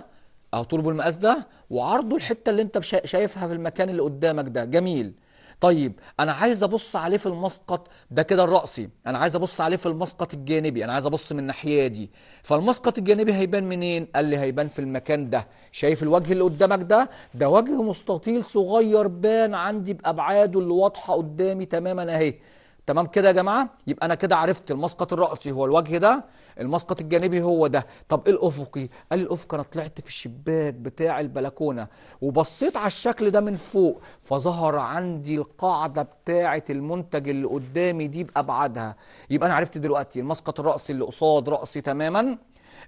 او آه، طوله بالمقاس ده وعرضه الحتة اللي انت شايفها في المكان اللي قدامك ده جميل طيب انا عايز ابص عليه في المسقط ده كده الرأسي انا عايز ابص عليه في المسقط الجانبي انا عايز ابص من الناحيه دي فالمسقط الجانبي هيبان منين قال لي هيبان في المكان ده شايف الوجه اللي قدامك ده ده وجه مستطيل صغير بان عندي بابعاده اللي واضحه قدامي تماما اهي تمام كده يا جماعه يبقى انا كده عرفت المسقط الرأسي هو الوجه ده المسقط الجانبي هو ده طب ايه الافقي قال الافقي انا طلعت في الشباك بتاع البلكونه وبصيت على الشكل ده من فوق فظهر عندي القاعده بتاعه المنتج اللي قدامي دي بابعادها يبقى انا عرفت دلوقتي المسقط الرأسي اللي قصاد رأسي تماما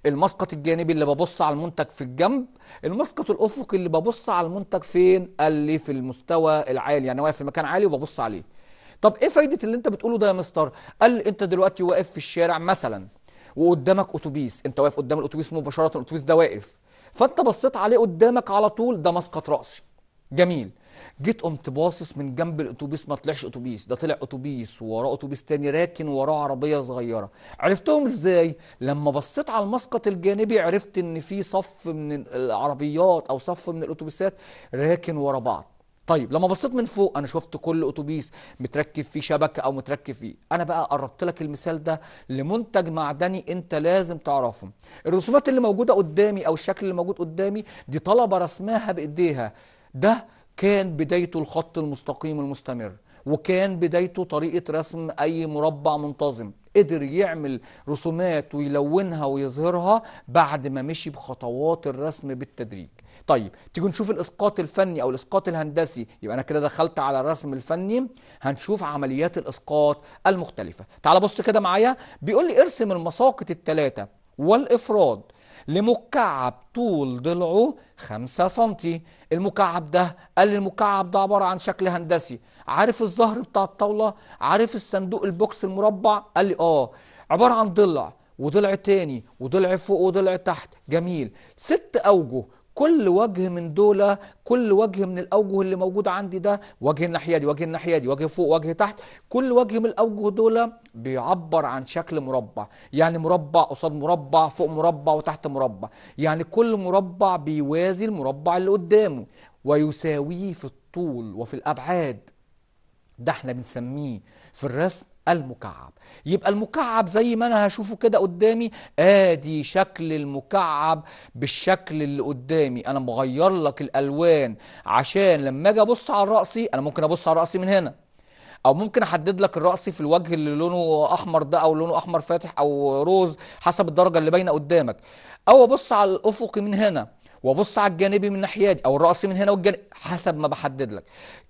المسقط الجانبي اللي ببص على المنتج في الجنب المسقط الافقي اللي ببص على المنتج فين قال لي في المستوى العالي يعني واقف في مكان عالي وببص عليه طب ايه فايده اللي انت بتقوله ده يا مستر قال انت دلوقتي واقف في الشارع مثلا وقدامك اتوبيس انت واقف قدام الاتوبيس مباشره الاتوبيس ده واقف فانت بصيت عليه قدامك على طول ده مسقط راسي جميل جيت قمت باصص من جنب الاتوبيس ما طلعش اتوبيس ده طلع اتوبيس وراه اتوبيس تاني راكن وراه عربيه صغيره عرفتهم ازاي لما بصيت على المسقط الجانبي عرفت ان في صف من العربيات او صف من الاتوبيسات راكن ورا بعض طيب لما بصيت من فوق انا شفت كل اتوبيس متركب فيه شبكه او متركب فيه انا بقى قربت لك المثال ده لمنتج معدني انت لازم تعرفه الرسومات اللي موجوده قدامي او الشكل اللي موجود قدامي دي طلبه رسماها بايديها ده كان بدايته الخط المستقيم المستمر وكان بدايته طريقه رسم اي مربع منتظم قدر يعمل رسومات ويلونها ويظهرها بعد ما مشي بخطوات الرسم بالتدريج طيب تيجي نشوف الاسقاط الفني او الاسقاط الهندسي يبقى انا كده دخلت على الرسم الفني هنشوف عمليات الاسقاط المختلفه تعال بص كده معايا بيقول لي ارسم المساقط الثلاثه والافراد لمكعب طول ضلعه 5 سم المكعب ده قال لي المكعب ده عباره عن شكل هندسي عارف الظهر بتاع الطاوله عارف الصندوق البوكس المربع قال لي اه عباره عن ضلع وضلع تاني وضلع فوق وضلع تحت جميل ست اوجه كل وجه من دول كل وجه من الاوجه اللي موجود عندي ده وجه الناحيه دي وجه الناحيه دي وجه فوق وجه تحت كل وجه من الاوجه دول بيعبر عن شكل مربع يعني مربع قصاد مربع فوق مربع وتحت مربع يعني كل مربع بيوازي المربع اللي قدامه ويساويه في الطول وفي الابعاد ده احنا بنسميه في الرسم المكعب يبقى المكعب زي ما انا هشوفه كده قدامي ادي شكل المكعب بالشكل اللي قدامي انا مغير لك الالوان عشان لما اجي ابص على راسي انا ممكن ابص على راسي من هنا او ممكن احدد لك الراس في الوجه اللي لونه احمر ده او لونه احمر فاتح او روز حسب الدرجه اللي باينه قدامك او ابص على الافق من هنا وابص على الجانبي من الناحيه دي او الراسي من هنا والجانب حسب ما بحدد لك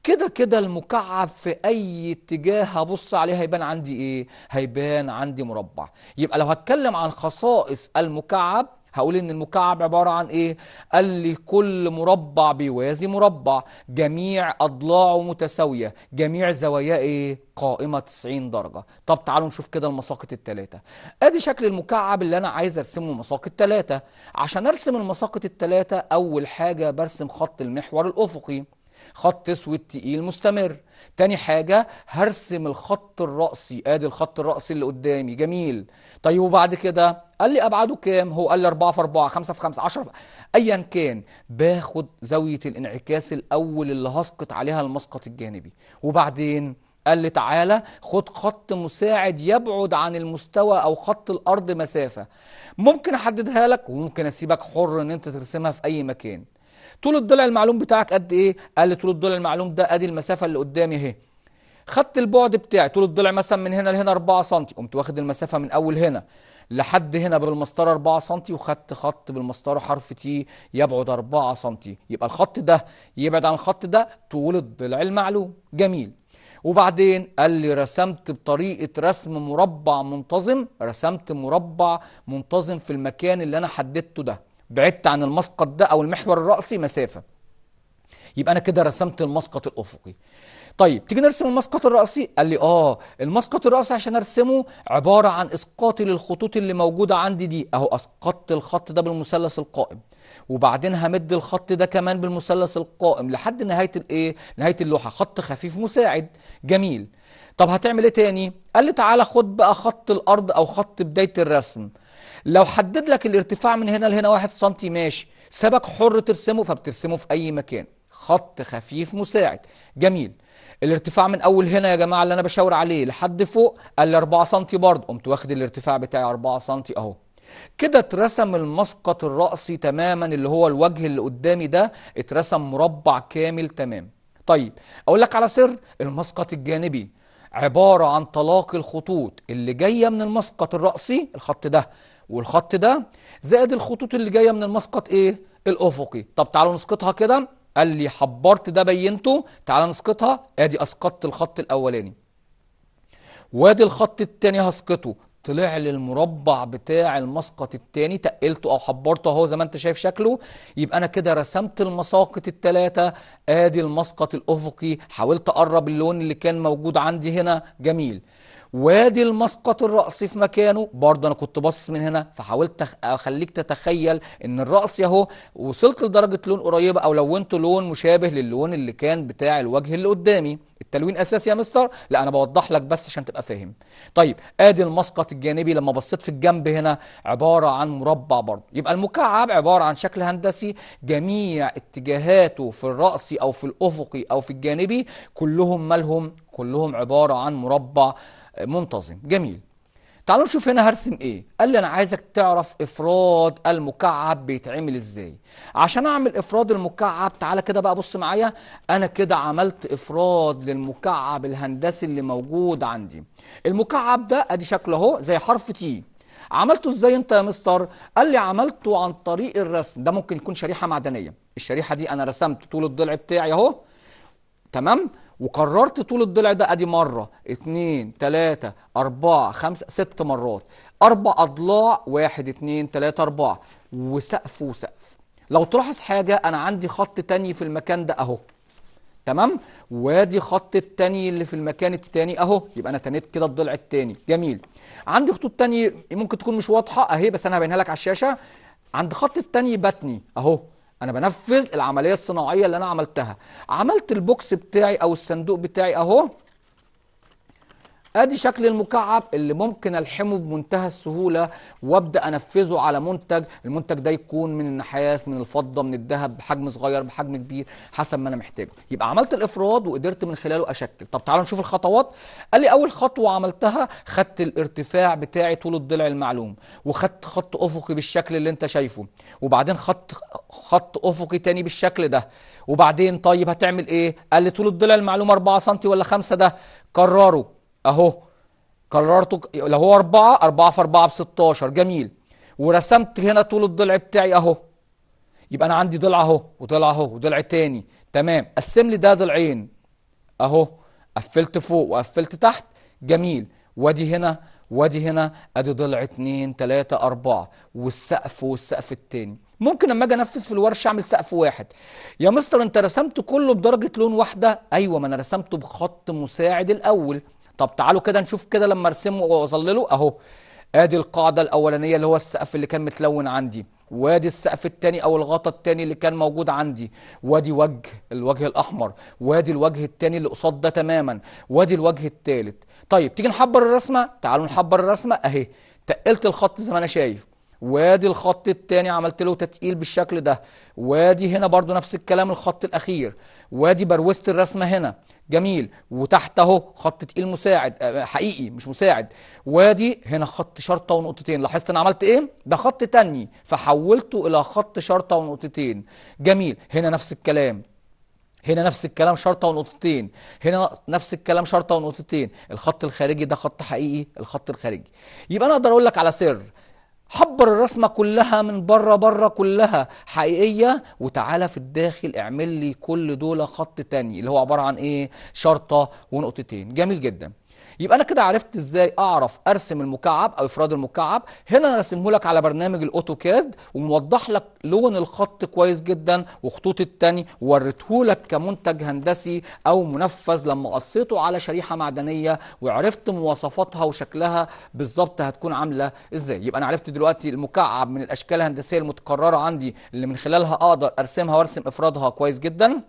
كده كده المكعب في اي اتجاه هبص عليه هيبان عندي ايه هيبان عندي مربع يبقى لو هتكلم عن خصائص المكعب هقول ان المكعب عباره عن ايه قال لي كل مربع بيوازي مربع جميع اضلاعه متساويه جميع زواياه ايه قائمه 90 درجه طب تعالوا نشوف كده المساقط الثلاثه ادي شكل المكعب اللي انا عايز ارسمه مساقط ثلاثه عشان ارسم المساقط الثلاثه اول حاجه برسم خط المحور الافقي خط اسود تقيل مستمر تاني حاجة هرسم الخط الرأسي ادي الخط الرأسي اللي قدامي جميل طيب وبعد كده قال لي ابعاده كام هو قال لي 4 في 4 5 في 5 10 ايا كان باخد زاوية الانعكاس الاول اللي هسقط عليها المسقط الجانبي وبعدين قال لي تعالى خد خط مساعد يبعد عن المستوى او خط الارض مسافه ممكن احددها لك وممكن اسيبك حر ان انت ترسمها في اي مكان طول الضلع المعلوم بتاعك قد ايه قال لي طول الضلع المعلوم ده ادي المسافه اللي قدامي اهي خدت البعد بتاعي طول الضلع مثلا من هنا لهنا 4 سم قمت واخد المسافه من اول هنا لحد هنا بالمسطره 4 سم وخدت خط بالمسطره حرف تي يبعد 4 سم يبقى الخط ده يبعد عن الخط ده طول الضلع المعلوم جميل وبعدين قال لي رسمت بطريقه رسم مربع منتظم رسمت مربع منتظم في المكان اللي انا حددته ده بعدت عن المسقط ده او المحور الرأسي مسافة يبقى انا كده رسمت المسقط الافقي طيب تيجي نرسم المسقط الرأسي قال لي اه المسقط الرأسي عشان ارسمه عبارة عن اسقاطي للخطوط اللي موجودة عندي دي اهو اسقطت الخط ده بالمثلث القائم وبعدين همد الخط ده كمان بالمثلث القائم لحد نهاية الايه نهاية اللوحة خط خفيف مساعد جميل طب هتعمل ايه تاني قال لي تعالى خد بقى خط الارض او خط بداية الرسم لو حدد لك الارتفاع من هنا لهنا واحد سنتي ماشي سبك حر ترسمه فبترسمه في أي مكان خط خفيف مساعد جميل الارتفاع من اول هنا يا جماعه اللي انا بشاور عليه لحد فوق قال لي 4 سم برضه قمت واخد الارتفاع بتاعي 4 سم اهو كده اترسم المسقط الرأسي تماما اللي هو الوجه اللي قدامي ده اترسم مربع كامل تمام طيب اقول لك على سر المسقط الجانبي عبارة عن تلاقي الخطوط اللي جاية من المسقط الرأسي الخط ده والخط ده زائد الخطوط اللي جايه من المسقط ايه الافقي طب تعالوا نسقطها كده قال لي حبرت ده بينته تعالى نسقطها ادي اسقطت الخط الاولاني وادي الخط الثاني هسقطه طلع لي المربع بتاع المسقط الثاني تقلته او حبرته اهو زي ما انت شايف شكله يبقى انا كده رسمت المساقط الثلاثه ادي المسقط الافقي حاولت اقرب اللون اللي كان موجود عندي هنا جميل وادي المسقط الرأسي في مكانه برضه أنا كنت باصص من هنا فحاولت أخليك تتخيل إن الرأس أهو وصلت لدرجة لون قريبة أو لونته لون مشابه للون اللي كان بتاع الوجه اللي قدامي التلوين اساسي يا مستر لا انا بوضح لك بس عشان تبقى فاهم طيب ادي المسقط الجانبي لما بصيت في الجنب هنا عباره عن مربع برضه يبقى المكعب عباره عن شكل هندسي جميع اتجاهاته في الراسي او في الافقي او في الجانبي كلهم مالهم كلهم عباره عن مربع منتظم جميل تعالوا نشوف هنا هرسم ايه قال لي انا عايزك تعرف افراد المكعب بيتعمل ازاي عشان اعمل افراد المكعب تعالى كده بقى بص معايا انا كده عملت افراد للمكعب الهندسي اللي موجود عندي المكعب ده ادي شكله اهو زي حرف تي عملته ازاي انت يا مستر قال لي عملته عن طريق الرسم ده ممكن يكون شريحه معدنيه الشريحه دي انا رسمت طول الضلع بتاعي اهو تمام وكررت طول الضلع ده ادي مره اتنين تلاته اربعه خمسه ست مرات اربع اضلاع واحد اتنين تلاته اربعه وسقف وسقف لو تلاحظ حاجه انا عندي خط تاني في المكان ده اهو تمام وادي خط التاني اللي في المكان التاني اهو يبقى انا تنيت كده الضلع التاني جميل عندي خطوط تانية ممكن تكون مش واضحه اهي بس انا هبينها لك على الشاشه عند خط التاني بتني اهو انا بنفذ العمليه الصناعيه اللي انا عملتها عملت البوكس بتاعي او الصندوق بتاعي اهو ادي شكل المكعب اللي ممكن الحمه بمنتهى السهوله وابدا انفذه على منتج المنتج ده يكون من النحاس من الفضه من الذهب بحجم صغير بحجم كبير حسب ما انا محتاجه يبقى عملت الافراد وقدرت من خلاله اشكل طب تعالوا نشوف الخطوات قال لي اول خطوه عملتها خدت الارتفاع بتاعي طول الضلع المعلوم وخدت خط افقي بالشكل اللي انت شايفه وبعدين خط خط افقي تاني بالشكل ده وبعدين طيب هتعمل ايه قال لي طول الضلع المعلوم 4 سم ولا 5 ده قرره اهو كررته لو هو 4 4 في 4 ب 16 جميل ورسمت هنا طول الضلع بتاعي اهو يبقى انا عندي ضلع اهو وضلع اهو وضلع تاني تمام قسم لي ده ضلعين اهو قفلت فوق وقفلت تحت جميل وادي هنا وادي هنا ادي ضلع اتنين تلاتة اربعة والسقف والسقف التاني ممكن اما اجي انفذ في الورشه اعمل سقف واحد يا مستر انت رسمت كله بدرجه لون واحده ايوه ما انا رسمته بخط مساعد الاول طب تعالوا كده نشوف كده لما ارسمه واظلله اهو ادي القاعده الاولانيه اللي هو السقف اللي كان متلون عندي وادي السقف الثاني او الغطاء الثاني اللي كان موجود عندي وادي وجه الوجه الاحمر وادي الوجه الثاني اللي قصاد ده تماما وادي الوجه الثالث طيب تيجي نحبر الرسمه تعالوا نحبر الرسمه اهي تقلت الخط زي ما انا شايف وادي الخط الثاني عملت له تتقيل بالشكل ده وادي هنا برضو نفس الكلام الخط الاخير وادي بروست الرسمه هنا جميل وتحت اهو خط تقيل مساعد آه، حقيقي مش مساعد وادي هنا خط شرطه ونقطتين لاحظت انا عملت ايه ده خط تاني فحولته الى خط شرطه ونقطتين جميل هنا نفس الكلام هنا نفس الكلام شرطه ونقطتين هنا نفس الكلام شرطه ونقطتين الخط الخارجي ده خط حقيقي الخط الخارجي يبقى انا اقدر اقول لك على سر حبر الرسمة كلها من بره بره كلها حقيقية وتعالى في الداخل اعمل لي كل دول خط تاني اللي هو عبارة عن ايه شرطة ونقطتين جميل جدا يبقى انا كده عرفت ازاي اعرف ارسم المكعب او افراد المكعب هنا انا رسمه لك على برنامج الاوتوكاد وموضح لك لون الخط كويس جدا وخطوط التاني ووريته لك كمنتج هندسي او منفذ لما قصيته على شريحه معدنيه وعرفت مواصفاتها وشكلها بالظبط هتكون عامله ازاي يبقى انا عرفت دلوقتي المكعب من الاشكال الهندسيه المتكرره عندي اللي من خلالها اقدر ارسمها وارسم افرادها كويس جدا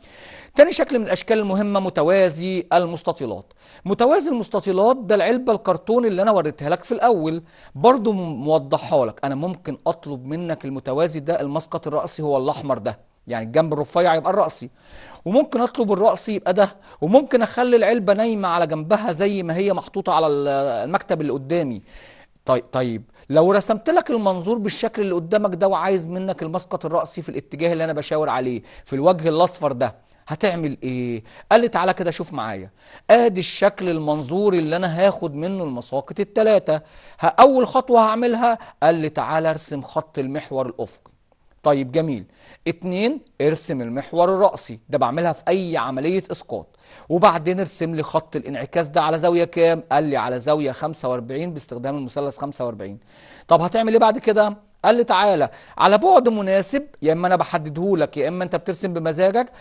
تاني شكل من الاشكال المهمه متوازي المستطيلات متوازي المستطيلات ده العلبه الكرتون اللي انا وريتها لك في الاول برضو موضحها لك انا ممكن اطلب منك المتوازي ده المسقط الراسي هو الاحمر ده يعني الجنب الرفيع يبقى الراسي وممكن اطلب الراسي يبقى ده وممكن اخلي العلبه نايمه على جنبها زي ما هي محطوطه على المكتب اللي قدامي طيب طيب لو رسمت لك المنظور بالشكل اللي قدامك ده وعايز منك المسقط الرأسي في الاتجاه اللي انا بشاور عليه في الوجه الاصفر ده هتعمل ايه قال لي تعالى كده شوف معايا ادي الشكل المنظوري اللي انا هاخد منه المساقط الثلاثه اول خطوه هعملها قال لي تعالى ارسم خط المحور الافقي طيب جميل اتنين ارسم المحور الرأسي ده بعملها في اي عملية اسقاط وبعدين ارسم لي خط الانعكاس ده على زاوية كام قال لي على زاوية 45 باستخدام المثلث 45 طب هتعمل ايه بعد كده قال لي تعالى على بعد مناسب يا اما انا بحدده لك يا اما انت بترسم بمزاجك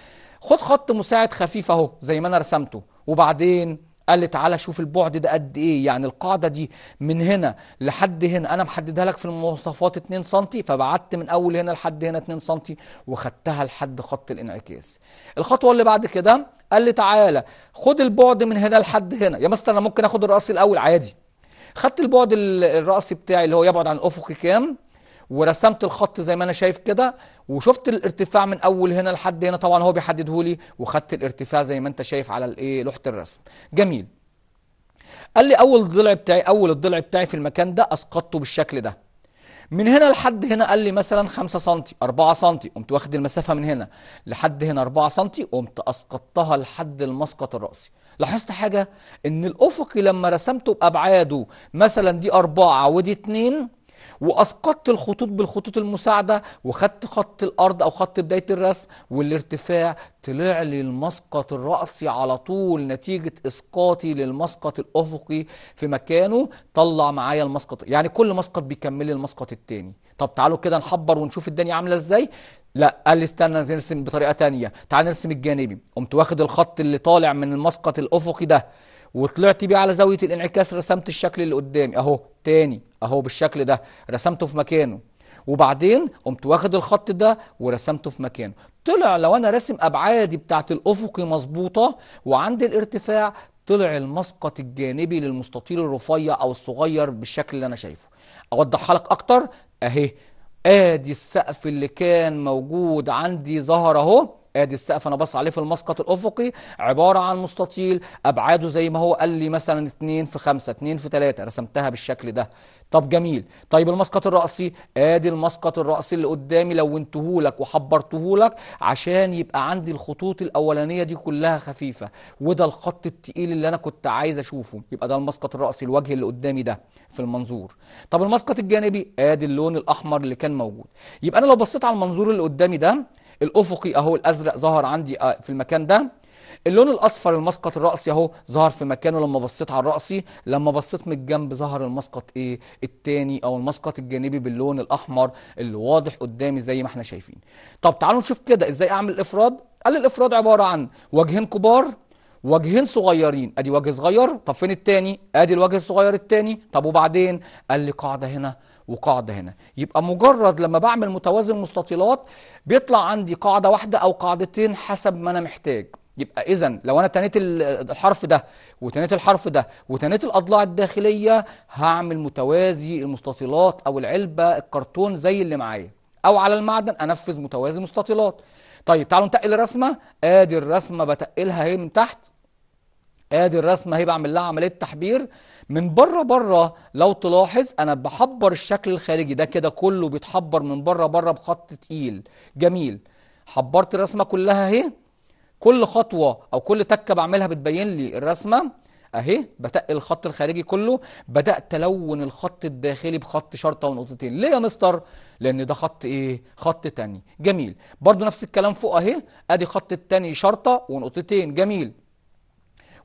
خد خط مساعد خفيف اهو زي ما انا رسمته وبعدين قال لي تعالى شوف البعد ده قد ايه يعني القاعده دي من هنا لحد هنا انا محددها لك في المواصفات 2 سم فبعدت من اول هنا لحد هنا 2 سم وخدتها لحد خط الانعكاس الخطوه اللي بعد كده قال لي تعالى خد البعد من هنا لحد هنا يا مستر انا ممكن اخد الراسي الاول عادي خدت البعد الراسي بتاعي اللي هو يبعد عن افقي كام ورسمت الخط زي ما انا شايف كده وشفت الارتفاع من اول هنا لحد هنا طبعا هو بيحدده لي وخدت الارتفاع زي ما انت شايف على الايه لوحه الرسم جميل قال لي اول ضلع بتاعي اول الضلع بتاعي في المكان ده اسقطته بالشكل ده من هنا لحد هنا قال لي مثلا 5 سم 4 سم قمت واخد المسافه من هنا لحد هنا 4 سم قمت اسقطتها لحد المسقط الراسي لاحظت حاجه ان الافقي لما رسمته بابعاده مثلا دي 4 ودي 2 واسقطت الخطوط بالخطوط المساعده وخدت خط الارض او خط بدايه الرسم والارتفاع طلع لي المسقط الرأسي على طول نتيجة إسقاطي للمسقط الأفقي في مكانه طلع معايا المسقط يعني كل مسقط بيكمل لي المسقط الثاني طب تعالوا كده نحبر ونشوف الدنيا عاملة إزاي لا قال لي استنى نرسم بطريقة تانية تعال نرسم الجانبي قمت واخد الخط اللي طالع من المسقط الأفقي ده وطلعت بيه على زاوية الانعكاس رسمت الشكل اللي قدامي اهو تاني اهو بالشكل ده رسمته في مكانه وبعدين قمت واخد الخط ده ورسمته في مكانه طلع لو انا راسم ابعادي بتاعت الافقي مظبوطه وعندي الارتفاع طلع المسقط الجانبي للمستطيل الرفيع او الصغير بالشكل اللي انا شايفه اوضحها لك اكتر اهي ادي السقف اللي كان موجود عندي ظهر اهو ادي السقف انا بص عليه في المسقط الافقي عباره عن مستطيل ابعاده زي ما هو قال لي مثلا 2 في 5 2 في 3 رسمتها بالشكل ده طب جميل طيب المسقط الرأسي ادي المسقط الرأسي اللي قدامي لونتهولك وحبرتهولك عشان يبقى عندي الخطوط الاولانيه دي كلها خفيفه وده الخط التقيل اللي انا كنت عايز اشوفه يبقى ده المسقط الرأسي الوجه اللي قدامي ده في المنظور طب المسقط الجانبي ادي اللون الاحمر اللي كان موجود يبقى انا لو بصيت على المنظور اللي قدامي ده الافقي اهو الازرق ظهر عندي آه، في المكان ده اللون الاصفر المسقط الرأسي اهو ظهر في مكانه لما بصيت على الرأسي لما بصيت من الجنب ظهر المسقط ايه التاني او المسقط الجانبي باللون الاحمر اللي واضح قدامي زي ما احنا شايفين طب تعالوا نشوف كده ازاي اعمل الافراد قال الافراد عبارة عن وجهين كبار وجهين صغيرين ادي وجه صغير طب فين التاني ادي الوجه الصغير التاني طب وبعدين قال لي قاعدة هنا وقاعده هنا يبقى مجرد لما بعمل متوازن مستطيلات بيطلع عندي قاعده واحده او قاعدتين حسب ما انا محتاج يبقى اذا لو انا تنيت الحرف ده وتنيت الحرف ده وتنيت الاضلاع الداخليه هعمل متوازي المستطيلات او العلبه الكرتون زي اللي معايا او على المعدن انفذ متوازي مستطيلات طيب تعالوا نتقل الرسمه ادي الرسمه بتقلها اهي من تحت ادي الرسمه اهي بعمل لها عمليه تحبير من بره بره لو تلاحظ انا بحبر الشكل الخارجي ده كده كله بيتحبر من بره بره بخط تقيل جميل حبرت الرسمه كلها اهي كل خطوه او كل تكه بعملها بتبين لي الرسمه اهي بتقل الخط الخارجي كله بدات الون الخط الداخلي بخط شرطه ونقطتين ليه يا مستر لان ده خط ايه خط تاني جميل برضو نفس الكلام فوق اهي ادي خط التاني شرطه ونقطتين جميل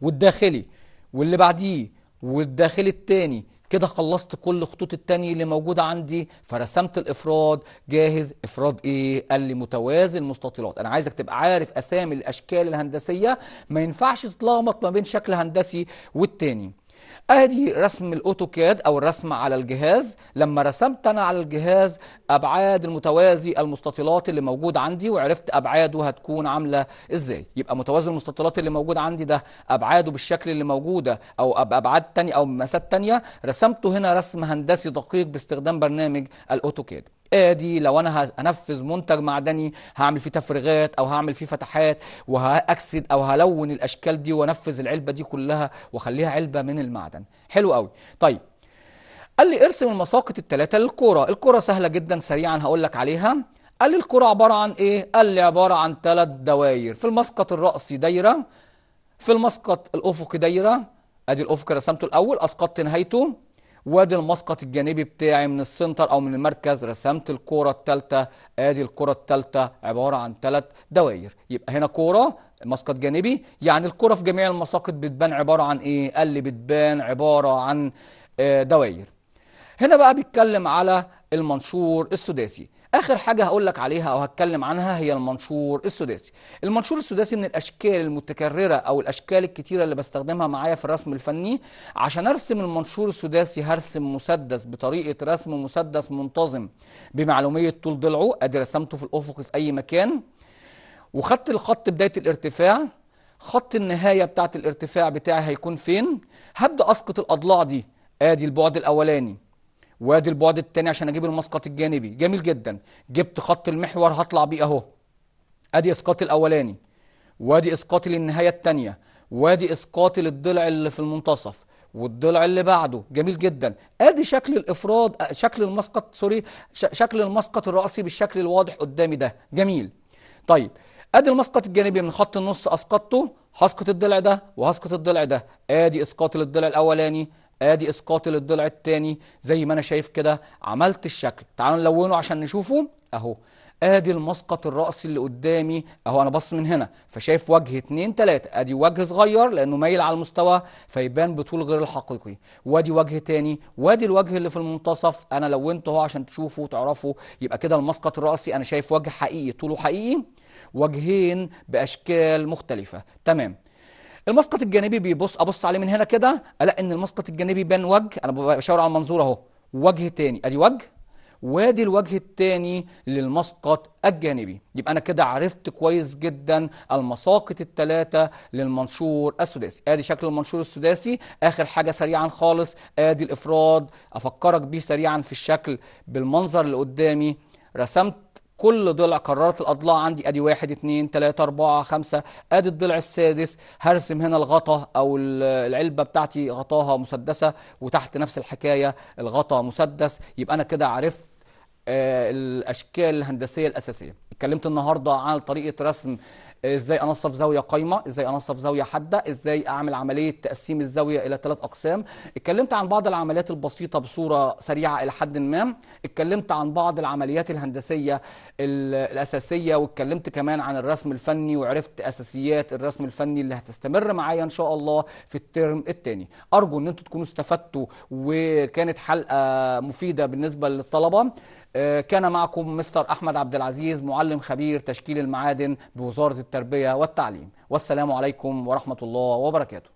والداخلي واللي بعديه والداخلي التاني كده خلصت كل خطوط التانية اللي موجودة عندي فرسمت الإفراد جاهز إفراد إيه؟ قال لي متوازي المستطيلات أنا عايزك تبقى عارف أسامي الأشكال الهندسية ما ينفعش تتلخبط ما بين شكل هندسي والتاني ادي رسم الاوتوكاد او الرسم على الجهاز لما رسمت انا على الجهاز ابعاد المتوازي المستطيلات اللي موجود عندي وعرفت ابعاده هتكون عامله ازاي يبقى متوازي المستطيلات اللي موجود عندي ده ابعاده بالشكل اللي موجوده او ابعاد تانية او مسافات تانية رسمته هنا رسم هندسي دقيق باستخدام برنامج الاوتوكاد ادي لو انا هنفذ منتج معدني هعمل فيه تفريغات او هعمل فيه فتحات وهاكسد او هلون الاشكال دي وانفذ العلبه دي كلها واخليها علبه من المعدن حلو قوي طيب قال لي ارسم المساقط الثلاثه للكره الكره سهله جدا سريعا هقول لك عليها قال لي الكره عباره عن ايه قال لي عباره عن ثلاث دواير في المسقط الراسي دايره في المسقط الافقي دايره ادي الافق رسمته الاول اسقطت نهايته وادي المسقط الجانبي بتاعي من السنتر او من المركز رسمت الكوره الثالثه ادي الكوره الثالثه عباره عن ثلاث دوائر يبقى هنا كوره مسقط جانبي يعني الكوره في جميع المساقط بتبان عباره عن ايه قال لي بتبان عباره عن آه، دوائر هنا بقى بيتكلم على المنشور السداسي اخر حاجه هقول لك عليها او هتكلم عنها هي المنشور السداسي المنشور السداسي من الاشكال المتكرره او الاشكال الكتيره اللي بستخدمها معايا في الرسم الفني عشان ارسم المنشور السداسي هرسم مسدس بطريقه رسم مسدس منتظم بمعلوميه طول ضلعه ادي رسمته في الافق في اي مكان وخدت الخط بدايه الارتفاع خط النهايه بتاعه الارتفاع بتاعي هيكون فين هبدا اسقط الاضلاع دي ادي البعد الاولاني وادي البعد الثاني عشان اجيب المسقط الجانبي جميل جدا جبت خط المحور هطلع بيه اهو ادي اسقاطي الاولاني وادي اسقاطي للنهايه الثانيه وادي اسقاطي للضلع اللي في المنتصف والضلع اللي بعده جميل جدا ادي شكل الافراد شكل المسقط سوري شكل المسقط الراسي بالشكل الواضح قدامي ده جميل طيب ادي المسقط الجانبي من خط النص اسقطته هسقط الضلع ده وهسقط الضلع ده ادي اسقاطي للضلع الاولاني ادي اسقاطي للضلع الثاني زي ما انا شايف كده عملت الشكل تعالوا نلونه عشان نشوفه اهو ادي المسقط الرأسي اللي قدامي اهو انا بص من هنا فشايف وجه اتنين تلاتة ادي وجه صغير لانه مايل على المستوى فيبان بطول غير الحقيقي وادي وجه تاني وادي الوجه اللي في المنتصف انا لونته اهو عشان تشوفه وتعرفه يبقى كده المسقط الرأسي انا شايف وجه حقيقي طوله حقيقي وجهين باشكال مختلفة تمام المسقط الجانبي بيبص ابص عليه من هنا كده الاقي ان المسقط الجانبي بان وجه انا بشاور على المنظور اهو وجه تاني ادي وجه وادي الوجه التاني للمسقط الجانبي يبقى انا كده عرفت كويس جدا المساقط الثلاثه للمنشور السداسي ادي شكل المنشور السداسي اخر حاجه سريعا خالص ادي الافراد افكرك بيه سريعا في الشكل بالمنظر اللي قدامي رسمت كل ضلع قررت الاضلاع عندي ادي واحد اتنين تلاتة اربعة خمسة ادي الضلع السادس هرسم هنا الغطا او العلبة بتاعتي غطاها مسدسة وتحت نفس الحكاية الغطا مسدس يبقى انا كده عرفت آه الاشكال الهندسية الاساسية اتكلمت النهاردة عن طريقة رسم ازاي انصف زاويه قايمه ازاي انصف زاويه حاده ازاي اعمل عمليه تقسيم الزاويه الى ثلاث اقسام اتكلمت عن بعض العمليات البسيطه بصوره سريعه الى حد ما اتكلمت عن بعض العمليات الهندسيه الاساسيه واتكلمت كمان عن الرسم الفني وعرفت اساسيات الرسم الفني اللي هتستمر معايا ان شاء الله في الترم الثاني ارجو ان انتم تكونوا استفدتوا وكانت حلقه مفيده بالنسبه للطلبه آه، كان معكم مستر أحمد عبد العزيز معلم خبير تشكيل المعادن بوزارة التربية والتعليم والسلام عليكم ورحمة الله وبركاته